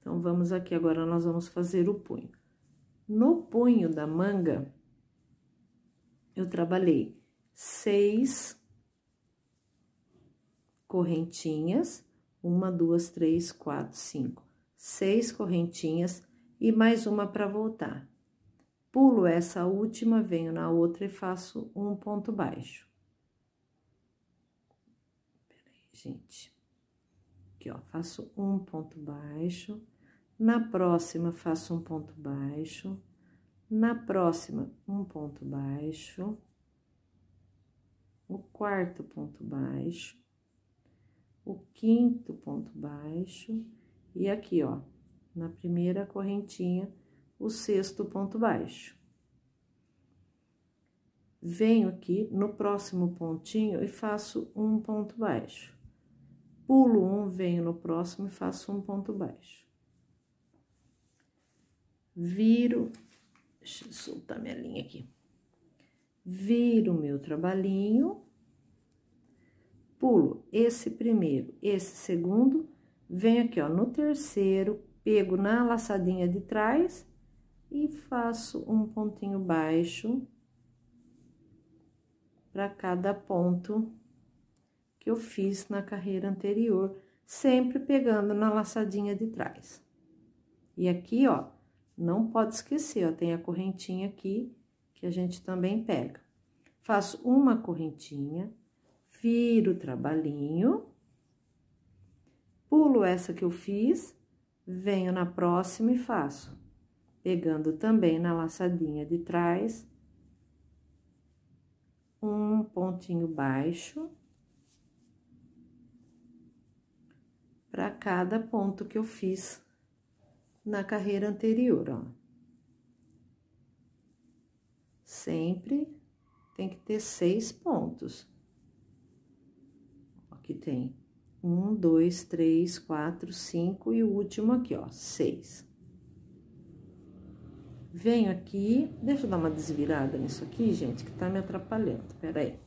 S1: Então, vamos aqui, agora nós vamos fazer o punho. No punho da manga, eu trabalhei seis correntinhas, uma, duas, três, quatro, cinco, seis correntinhas e mais uma para voltar. Pulo essa última, venho na outra e faço um ponto baixo. Peraí, gente. Aqui, ó, faço um ponto baixo na próxima faço um ponto baixo, na próxima um ponto baixo, o quarto ponto baixo, o quinto ponto baixo e aqui, ó, na primeira correntinha, o sexto ponto baixo. Venho aqui no próximo pontinho e faço um ponto baixo. Pulo um, venho no próximo e faço um ponto baixo viro, deixa eu soltar minha linha aqui, viro o meu trabalhinho, pulo esse primeiro, esse segundo, venho aqui, ó, no terceiro, pego na laçadinha de trás e faço um pontinho baixo para cada ponto que eu fiz na carreira anterior, sempre pegando na laçadinha de trás. E aqui, ó, não pode esquecer, ó, tem a correntinha aqui que a gente também pega. Faço uma correntinha, viro o trabalhinho, pulo essa que eu fiz, venho na próxima e faço. Pegando também na laçadinha de trás, um pontinho baixo para cada ponto que eu fiz na carreira anterior, ó. Sempre tem que ter seis pontos. Aqui tem um, dois, três, quatro, cinco e o último aqui, ó, seis. Venho aqui, deixa eu dar uma desvirada nisso aqui, gente, que tá me atrapalhando, peraí.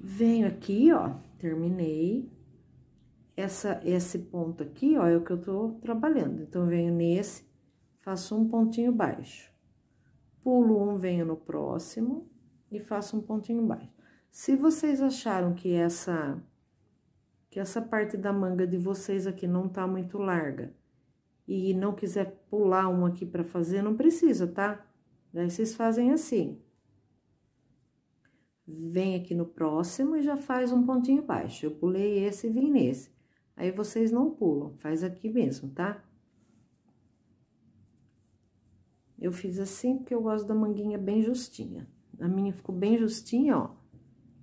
S1: Venho aqui, ó, terminei, essa, esse ponto aqui, ó, é o que eu tô trabalhando. Então, venho nesse, faço um pontinho baixo. Pulo um, venho no próximo e faço um pontinho baixo. Se vocês acharam que essa, que essa parte da manga de vocês aqui não tá muito larga e não quiser pular um aqui para fazer, não precisa, tá? Daí, vocês fazem assim. Vem aqui no próximo e já faz um pontinho baixo. Eu pulei esse e vim nesse Aí vocês não pulam, faz aqui mesmo, tá? Eu fiz assim porque eu gosto da manguinha bem justinha. A minha ficou bem justinha, ó.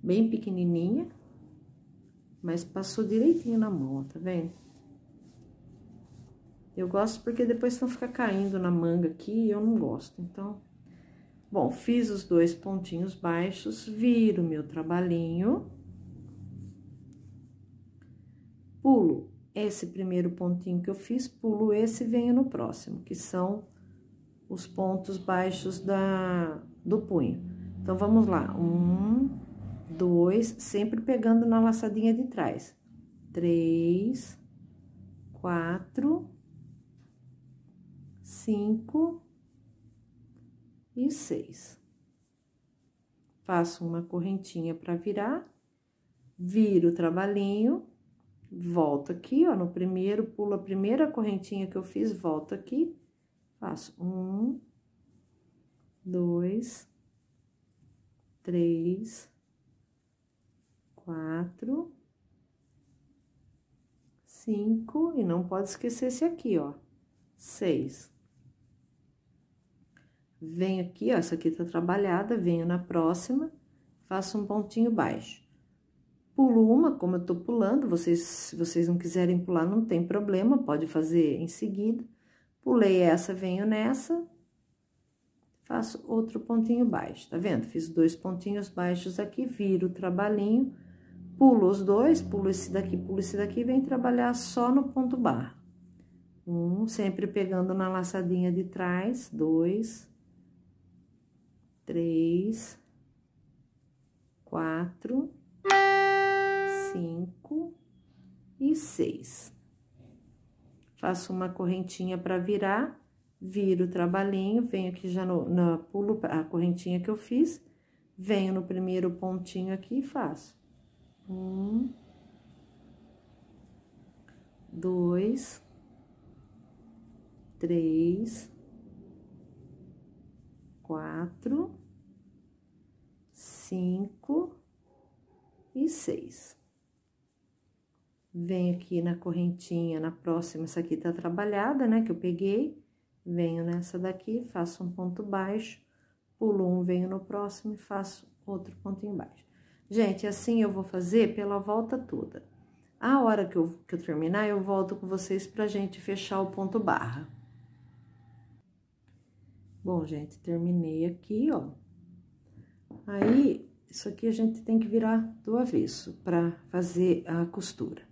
S1: Bem pequenininha. Mas passou direitinho na mão, ó, tá vendo? Eu gosto porque depois não fica caindo na manga aqui e eu não gosto, então... Bom, fiz os dois pontinhos baixos, viro meu trabalhinho... pulo esse primeiro pontinho que eu fiz, pulo esse e venho no próximo, que são os pontos baixos da, do punho. Então, vamos lá. Um, dois, sempre pegando na laçadinha de trás. Três, quatro, cinco e seis. Faço uma correntinha para virar, viro o trabalhinho volto aqui, ó, no primeiro, pulo a primeira correntinha que eu fiz, volto aqui, faço um, dois, três, quatro, cinco, e não pode esquecer esse aqui, ó, seis. Venho aqui, ó, essa aqui tá trabalhada, venho na próxima, faço um pontinho baixo Pulo uma, como eu tô pulando, vocês, se vocês não quiserem pular, não tem problema, pode fazer em seguida. Pulei essa, venho nessa, faço outro pontinho baixo, tá vendo? Fiz dois pontinhos baixos aqui, viro o trabalhinho, pulo os dois, pulo esse daqui, pulo esse daqui, vem trabalhar só no ponto barra. Um, sempre pegando na laçadinha de trás, dois, três, quatro cinco e seis. Faço uma correntinha para virar, viro o trabalhinho, venho aqui já no, na pulo a correntinha que eu fiz, venho no primeiro pontinho aqui e faço. Um, dois, três, quatro, cinco e seis venho aqui na correntinha, na próxima, essa aqui tá trabalhada, né, que eu peguei, venho nessa daqui, faço um ponto baixo, pulo um, venho no próximo e faço outro ponto embaixo. Gente, assim eu vou fazer pela volta toda. A hora que eu, que eu terminar, eu volto com vocês pra gente fechar o ponto barra. Bom, gente, terminei aqui, ó. Aí, isso aqui a gente tem que virar do avesso para fazer a costura.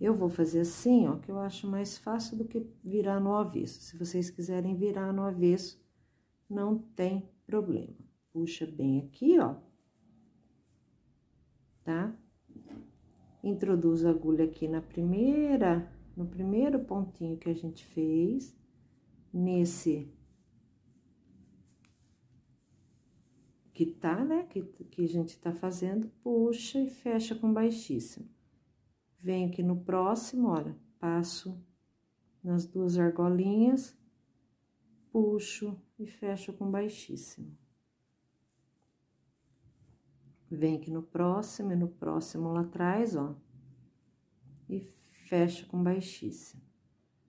S1: Eu vou fazer assim, ó, que eu acho mais fácil do que virar no avesso. Se vocês quiserem virar no avesso, não tem problema. Puxa bem aqui, ó. Tá? Introduz a agulha aqui na primeira, no primeiro pontinho que a gente fez, nesse que tá, né, que, que a gente tá fazendo, puxa e fecha com baixíssimo venho aqui no próximo, olha, passo nas duas argolinhas, puxo e fecho com baixíssimo. Venho aqui no próximo e no próximo lá atrás, ó, e fecho com baixíssimo.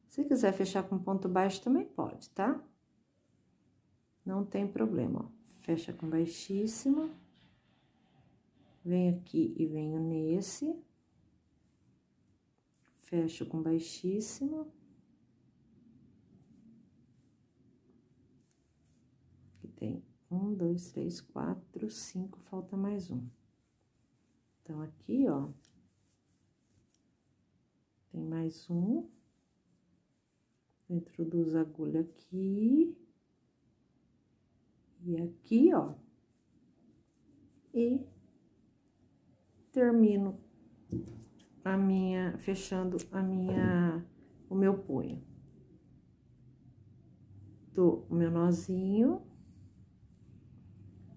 S1: Se quiser fechar com ponto baixo, também pode, tá? Não tem problema, ó. Fecha com baixíssimo. Venho aqui e venho nesse fecho com baixíssimo. Aqui tem um, dois, três, quatro, cinco, falta mais um. Então, aqui, ó, tem mais um. Introduz a agulha aqui. E aqui, ó. E termino a minha, fechando a minha, o meu punho. do o meu nozinho.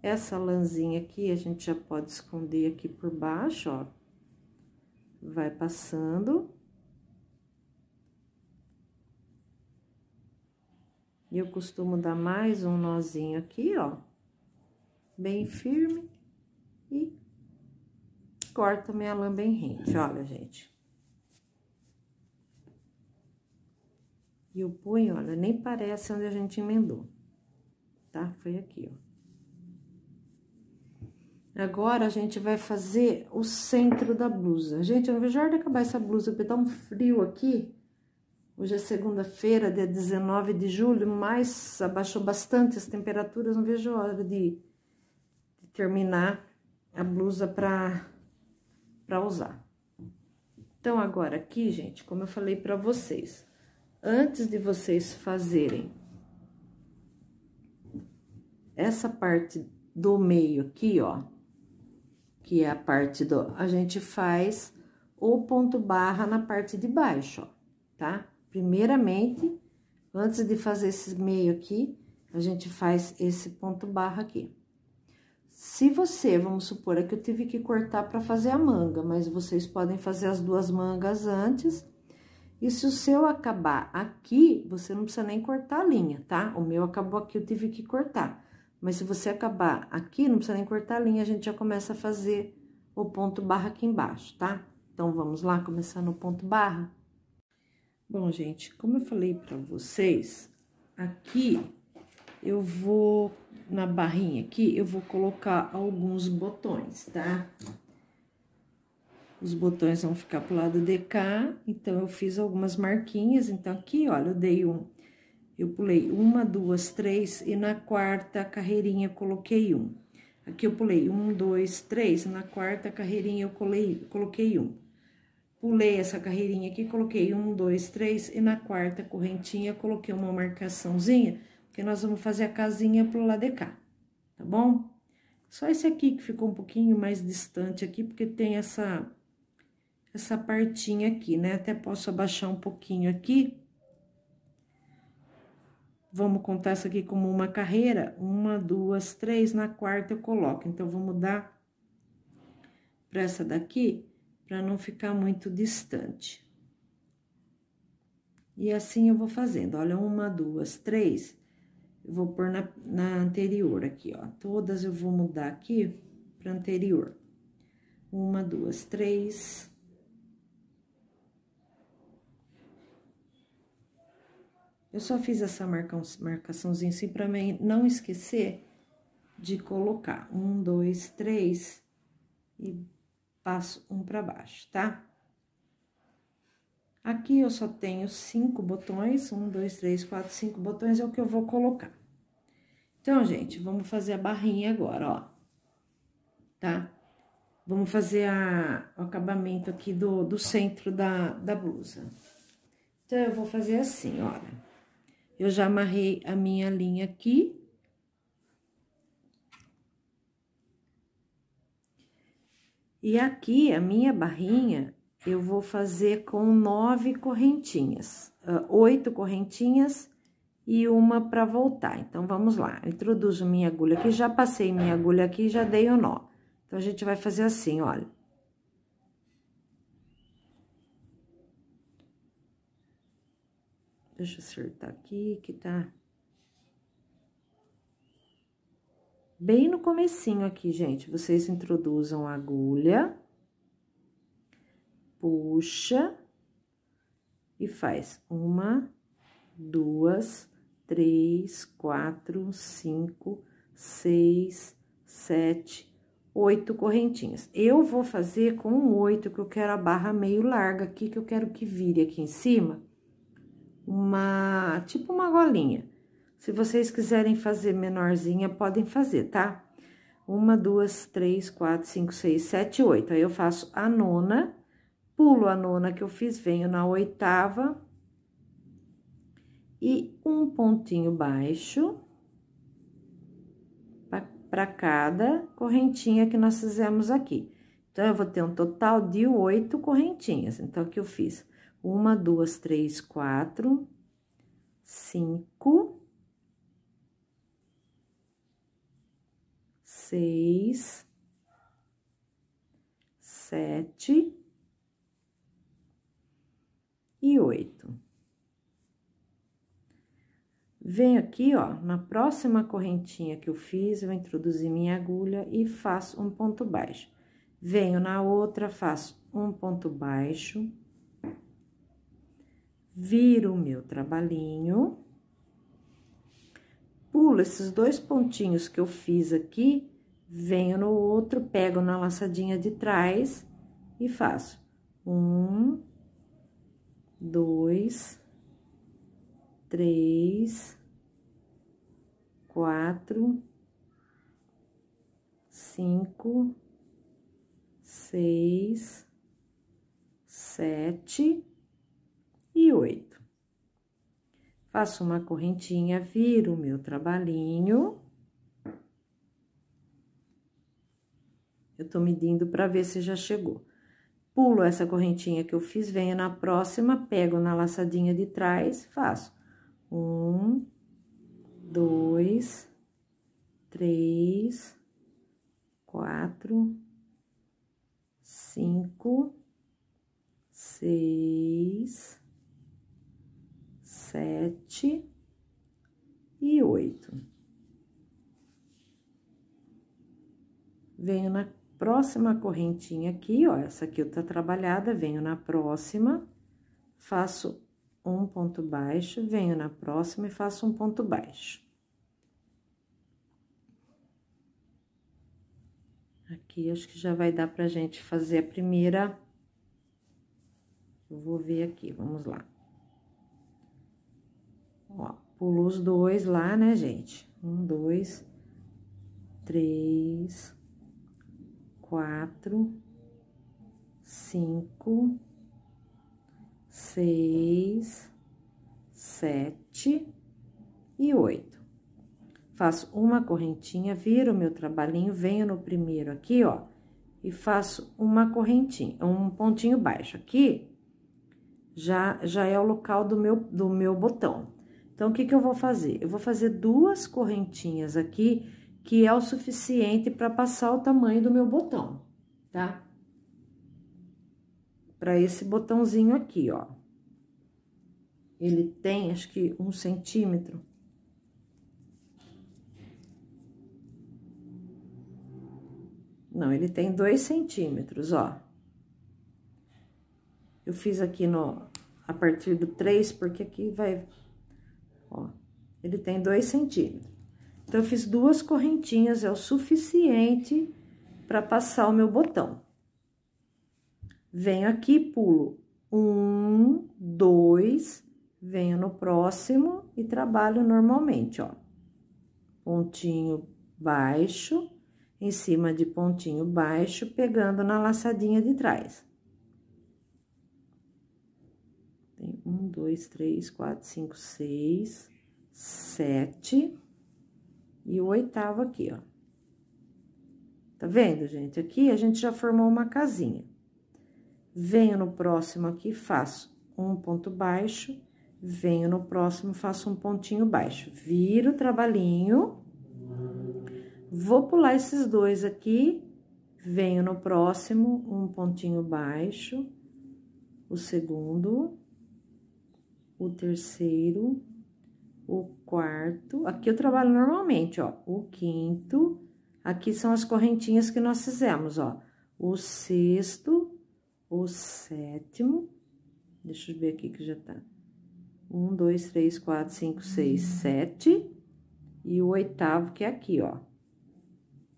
S1: Essa lãzinha aqui, a gente já pode esconder aqui por baixo, ó. Vai passando. E eu costumo dar mais um nozinho aqui, ó. Bem firme e corta minha lã bem rente, olha, gente. E o ponho, olha, nem parece onde a gente emendou, tá? Foi aqui, ó. Agora, a gente vai fazer o centro da blusa. Gente, eu não vejo a hora de acabar essa blusa, porque tá um frio aqui. Hoje é segunda-feira, dia 19 de julho, mas abaixou bastante as temperaturas, não vejo a hora de, de terminar a blusa para para usar. Então, agora aqui, gente, como eu falei para vocês, antes de vocês fazerem essa parte do meio aqui, ó, que é a parte do... A gente faz o ponto barra na parte de baixo, ó, tá? Primeiramente, antes de fazer esse meio aqui, a gente faz esse ponto barra aqui. Se você, vamos supor, é que eu tive que cortar para fazer a manga, mas vocês podem fazer as duas mangas antes. E se o seu acabar aqui, você não precisa nem cortar a linha, tá? O meu acabou aqui, eu tive que cortar. Mas se você acabar aqui, não precisa nem cortar a linha, a gente já começa a fazer o ponto barra aqui embaixo, tá? Então, vamos lá, começando o ponto barra. Bom, gente, como eu falei para vocês, aqui eu vou na barrinha aqui, eu vou colocar alguns botões, tá? Os botões vão ficar pro lado de cá, então, eu fiz algumas marquinhas, então, aqui, olha, eu dei um... Eu pulei uma, duas, três, e na quarta carreirinha coloquei um. Aqui eu pulei um, dois, três, na quarta carreirinha eu colei, coloquei um. Pulei essa carreirinha aqui, coloquei um, dois, três, e na quarta correntinha coloquei uma marcaçãozinha que nós vamos fazer a casinha pro lado de cá, tá bom? Só esse aqui que ficou um pouquinho mais distante aqui, porque tem essa, essa partinha aqui, né? Até posso abaixar um pouquinho aqui. Vamos contar essa aqui como uma carreira. Uma, duas, três, na quarta eu coloco. Então, vou mudar para essa daqui, para não ficar muito distante. E assim eu vou fazendo. Olha, uma, duas, três. Eu vou pôr na, na anterior aqui, ó. Todas eu vou mudar aqui para anterior. Uma, duas, três. Eu só fiz essa marca, marcaçãozinha assim para não esquecer de colocar um, dois, três e passo um para baixo, tá? Aqui eu só tenho cinco botões, um, dois, três, quatro, cinco botões é o que eu vou colocar. Então, gente, vamos fazer a barrinha agora, ó, tá? Vamos fazer a, o acabamento aqui do, do centro da, da blusa. Então, eu vou fazer assim, olha. Eu já amarrei a minha linha aqui. E aqui, a minha barrinha, eu vou fazer com nove correntinhas, ah, oito correntinhas e uma para voltar. Então, vamos lá. introduzo minha agulha aqui, já passei minha agulha aqui, já dei o nó. Então, a gente vai fazer assim, olha. Deixa eu acertar aqui, que tá... Bem no comecinho aqui, gente, vocês introduzam a agulha puxa e faz uma, duas, três, quatro, cinco, seis, sete, oito correntinhas. Eu vou fazer com oito, que eu quero a barra meio larga aqui, que eu quero que vire aqui em cima uma, tipo uma golinha. Se vocês quiserem fazer menorzinha, podem fazer, tá? Uma, duas, três, quatro, cinco, seis, sete, oito. Aí, eu faço a nona pulo a nona que eu fiz, venho na oitava e um pontinho baixo para cada correntinha que nós fizemos aqui. Então, eu vou ter um total de oito correntinhas. Então, aqui eu fiz uma, duas, três, quatro, cinco, seis, sete, e oito. Venho aqui, ó, na próxima correntinha que eu fiz, eu introduzi minha agulha e faço um ponto baixo. Venho na outra, faço um ponto baixo. Viro o meu trabalhinho. Pulo esses dois pontinhos que eu fiz aqui, venho no outro, pego na laçadinha de trás e faço um, dois, três, quatro, cinco, seis, sete e oito. Faço uma correntinha, viro o meu trabalhinho. Eu tô medindo para ver se já chegou pulo essa correntinha que eu fiz, venho na próxima, pego na laçadinha de trás, faço um, dois, três, quatro, cinco, seis, sete e oito. Venho na Próxima correntinha aqui, ó, essa aqui tá trabalhada, venho na próxima, faço um ponto baixo, venho na próxima e faço um ponto baixo. Aqui, acho que já vai dar pra gente fazer a primeira... Eu vou ver aqui, vamos lá. Ó, pulo os dois lá, né, gente? Um, dois, três, quatro, cinco, seis, sete e oito. Faço uma correntinha, viro o meu trabalhinho, venho no primeiro aqui, ó, e faço uma correntinha, um pontinho baixo aqui, já, já é o local do meu, do meu botão. Então, o que que eu vou fazer? Eu vou fazer duas correntinhas aqui que é o suficiente para passar o tamanho do meu botão, tá? Para esse botãozinho aqui, ó. Ele tem, acho que, um centímetro. Não, ele tem dois centímetros, ó. Eu fiz aqui no, a partir do três, porque aqui vai, ó, ele tem dois centímetros. Então, eu fiz duas correntinhas, é o suficiente para passar o meu botão. Venho aqui, pulo um, dois, venho no próximo e trabalho normalmente, ó. Pontinho baixo, em cima de pontinho baixo, pegando na laçadinha de trás. Tem um, dois, três, quatro, cinco, seis, sete e o oitavo aqui, ó. Tá vendo, gente? Aqui a gente já formou uma casinha. Venho no próximo aqui, faço um ponto baixo. Venho no próximo, faço um pontinho baixo. Viro o trabalhinho. Vou pular esses dois aqui. Venho no próximo, um pontinho baixo. O segundo. O terceiro o quarto. Aqui eu trabalho normalmente, ó. O quinto. Aqui são as correntinhas que nós fizemos, ó. O sexto, o sétimo. Deixa eu ver aqui que já tá. Um, dois, três, quatro, cinco, seis, sete. E o oitavo, que é aqui, ó.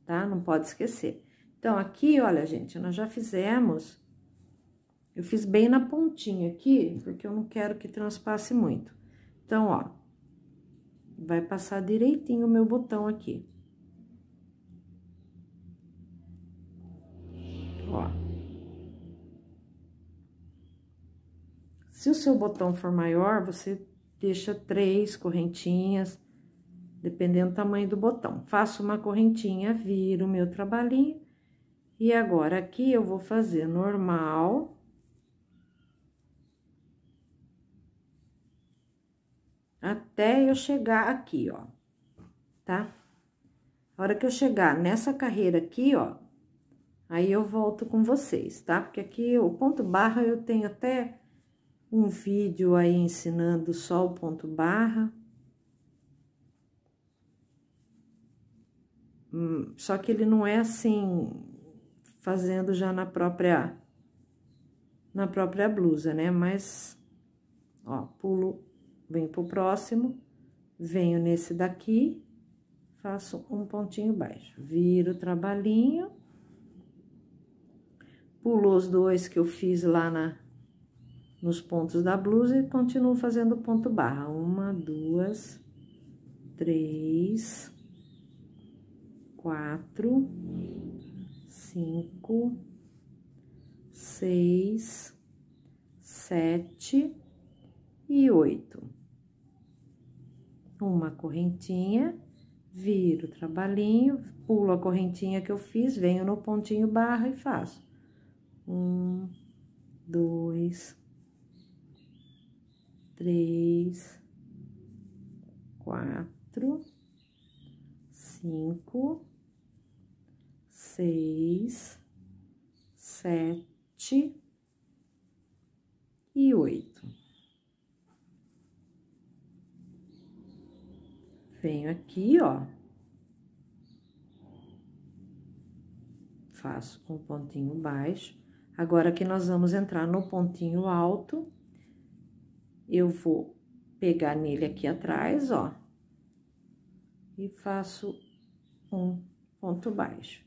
S1: Tá? Não pode esquecer. Então, aqui, olha, gente, nós já fizemos... Eu fiz bem na pontinha aqui, porque eu não quero que transpasse muito. Então, ó, Vai passar direitinho o meu botão aqui. Ó. Se o seu botão for maior, você deixa três correntinhas, dependendo do tamanho do botão. Faço uma correntinha, viro o meu trabalhinho. E agora, aqui eu vou fazer normal até eu chegar aqui, ó, tá? A hora que eu chegar nessa carreira aqui, ó, aí eu volto com vocês, tá? Porque aqui o ponto barra eu tenho até um vídeo aí ensinando só o ponto barra. Hum, só que ele não é assim, fazendo já na própria, na própria blusa, né? Mas, ó, pulo venho pro próximo, venho nesse daqui, faço um pontinho baixo, viro o trabalhinho, pulo os dois que eu fiz lá na, nos pontos da blusa e continuo fazendo ponto barra. Uma, duas, três, quatro, cinco, seis, sete e oito uma correntinha, viro o trabalhinho, pulo a correntinha que eu fiz, venho no pontinho barra e faço. Um, dois, três, quatro, cinco, seis, sete e oito. venho aqui, ó. Faço um pontinho baixo. Agora, que nós vamos entrar no pontinho alto, eu vou pegar nele aqui atrás, ó. E faço um ponto baixo.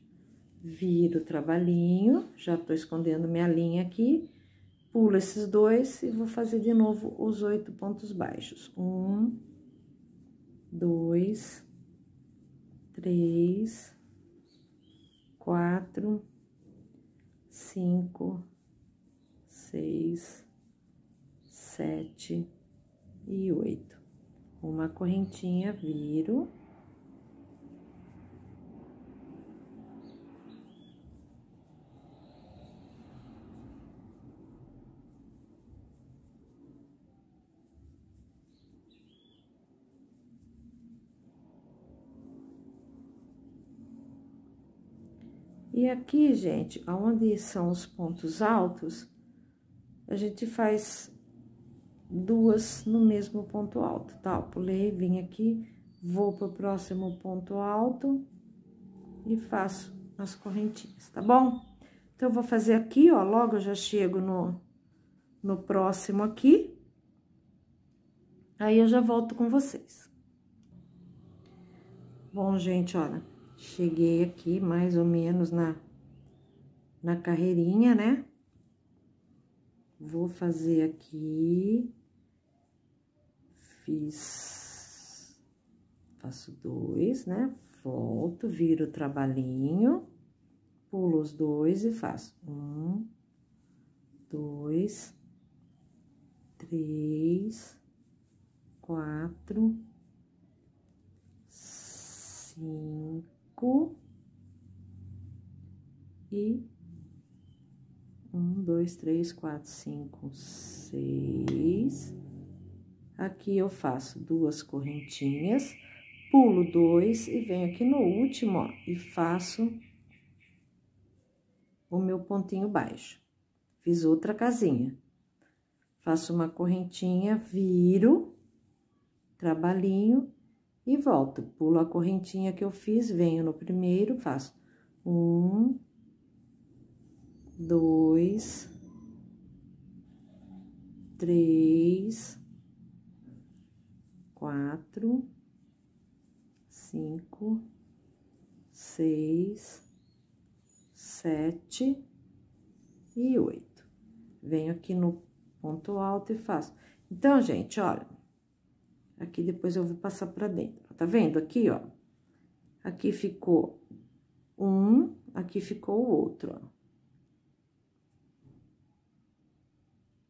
S1: Viro o trabalhinho, já tô escondendo minha linha aqui. Pulo esses dois e vou fazer de novo os oito pontos baixos. Um, dois, três, quatro, cinco, seis, sete e oito. Uma correntinha, viro. E aqui, gente, onde são os pontos altos, a gente faz duas no mesmo ponto alto, tá? pulei, vim aqui, vou pro próximo ponto alto e faço as correntinhas, tá bom? Então, eu vou fazer aqui, ó, logo eu já chego no, no próximo aqui. Aí, eu já volto com vocês. Bom, gente, olha, Cheguei aqui mais ou menos na, na carreirinha, né? Vou fazer aqui. Fiz. Faço dois, né? Volto, viro o trabalhinho, pulo os dois e faço um, dois, três, quatro, cinco e um, dois, três, quatro, cinco, seis. Aqui eu faço duas correntinhas, pulo dois e venho aqui no último, ó, e faço o meu pontinho baixo. Fiz outra casinha. Faço uma correntinha, viro, trabalhinho e volto. Pulo a correntinha que eu fiz, venho no primeiro, faço um, dois, três, quatro, cinco, seis, sete e oito. Venho aqui no ponto alto e faço. Então, gente, olha, aqui depois eu vou passar pra dentro. Tá vendo aqui, ó? Aqui ficou um, aqui ficou o outro, ó.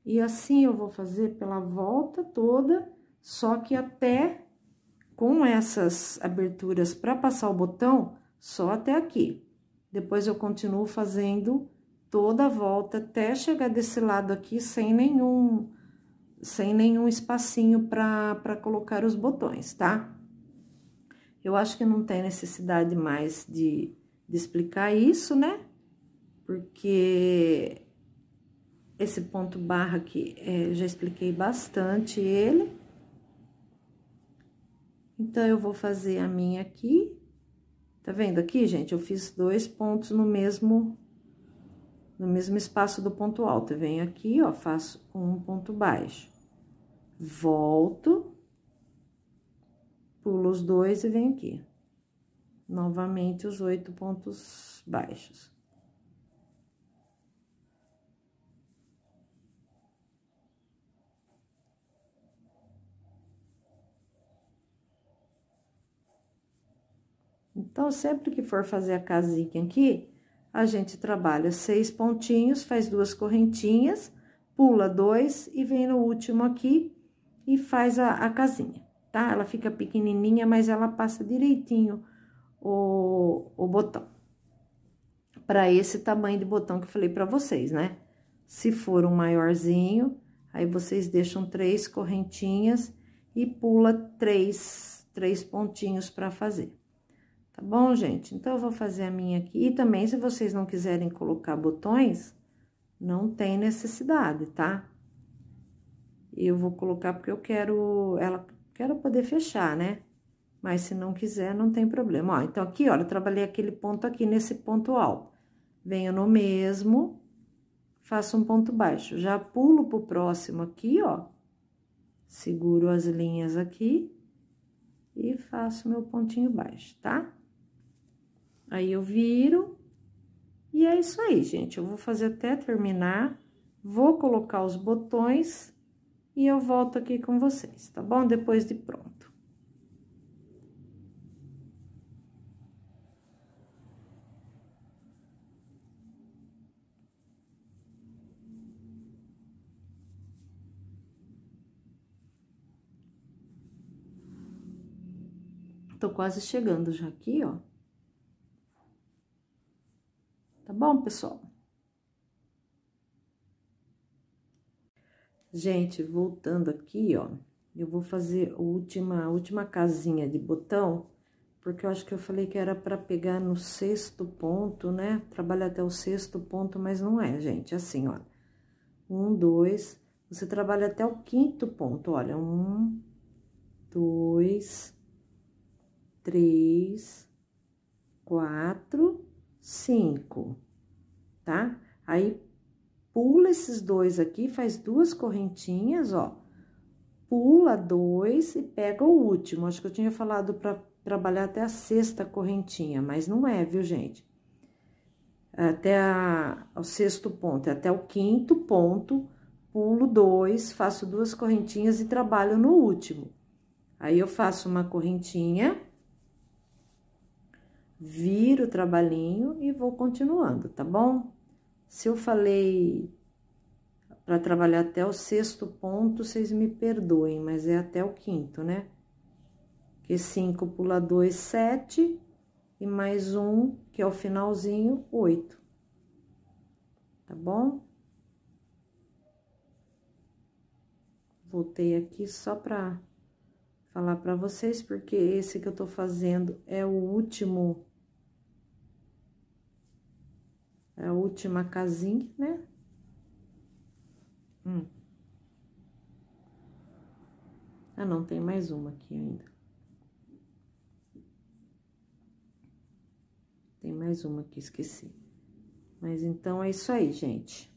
S1: E assim eu vou fazer pela volta toda, só que até com essas aberturas para passar o botão, só até aqui. Depois eu continuo fazendo toda a volta até chegar desse lado aqui sem nenhum sem nenhum espacinho para colocar os botões, tá? Eu acho que não tem necessidade mais de, de explicar isso, né? Porque esse ponto barra aqui, é, já expliquei bastante ele. Então, eu vou fazer a minha aqui. Tá vendo aqui, gente? Eu fiz dois pontos no mesmo, no mesmo espaço do ponto alto. Eu venho aqui, ó, faço um ponto baixo. Volto pulo os dois e venho aqui. Novamente, os oito pontos baixos. Então, sempre que for fazer a casinha aqui, a gente trabalha seis pontinhos, faz duas correntinhas, pula dois e vem no último aqui e faz a, a casinha tá? Ela fica pequenininha, mas ela passa direitinho o, o botão. Para esse tamanho de botão que eu falei para vocês, né? Se for um maiorzinho, aí vocês deixam três correntinhas e pula três, três pontinhos para fazer. Tá bom, gente? Então, eu vou fazer a minha aqui. E também, se vocês não quiserem colocar botões, não tem necessidade, tá? Eu vou colocar porque eu quero... Ela Quero poder fechar, né? Mas se não quiser, não tem problema. Ó, então, aqui, olha, eu trabalhei aquele ponto aqui nesse ponto alto. Venho no mesmo, faço um ponto baixo. Já pulo pro próximo aqui, ó. Seguro as linhas aqui e faço meu pontinho baixo, tá? Aí, eu viro. E é isso aí, gente. Eu vou fazer até terminar. Vou colocar os botões e eu volto aqui com vocês, tá bom? Depois de pronto. Tô quase chegando já aqui, ó. Tá bom, pessoal? Gente, voltando aqui, ó, eu vou fazer a última, a última casinha de botão, porque eu acho que eu falei que era para pegar no sexto ponto, né? Trabalhar até o sexto ponto, mas não é, gente. Assim, ó, um, dois, você trabalha até o quinto ponto, olha, um, dois, três, quatro, cinco, tá? Aí, Pula esses dois aqui, faz duas correntinhas, ó. Pula dois e pega o último. Acho que eu tinha falado pra trabalhar até a sexta correntinha, mas não é, viu, gente? Até a, o sexto ponto, é até o quinto ponto, pulo dois, faço duas correntinhas e trabalho no último. Aí, eu faço uma correntinha, viro o trabalhinho e vou continuando, tá bom? Se eu falei para trabalhar até o sexto ponto, vocês me perdoem, mas é até o quinto, né? Que cinco pula dois, sete e mais um, que é o finalzinho, oito. Tá bom? Voltei aqui só para falar para vocês, porque esse que eu tô fazendo é o último É a última casinha, né? Hum. Ah, não, tem mais uma aqui ainda. Tem mais uma que esqueci. Mas então é isso aí, gente.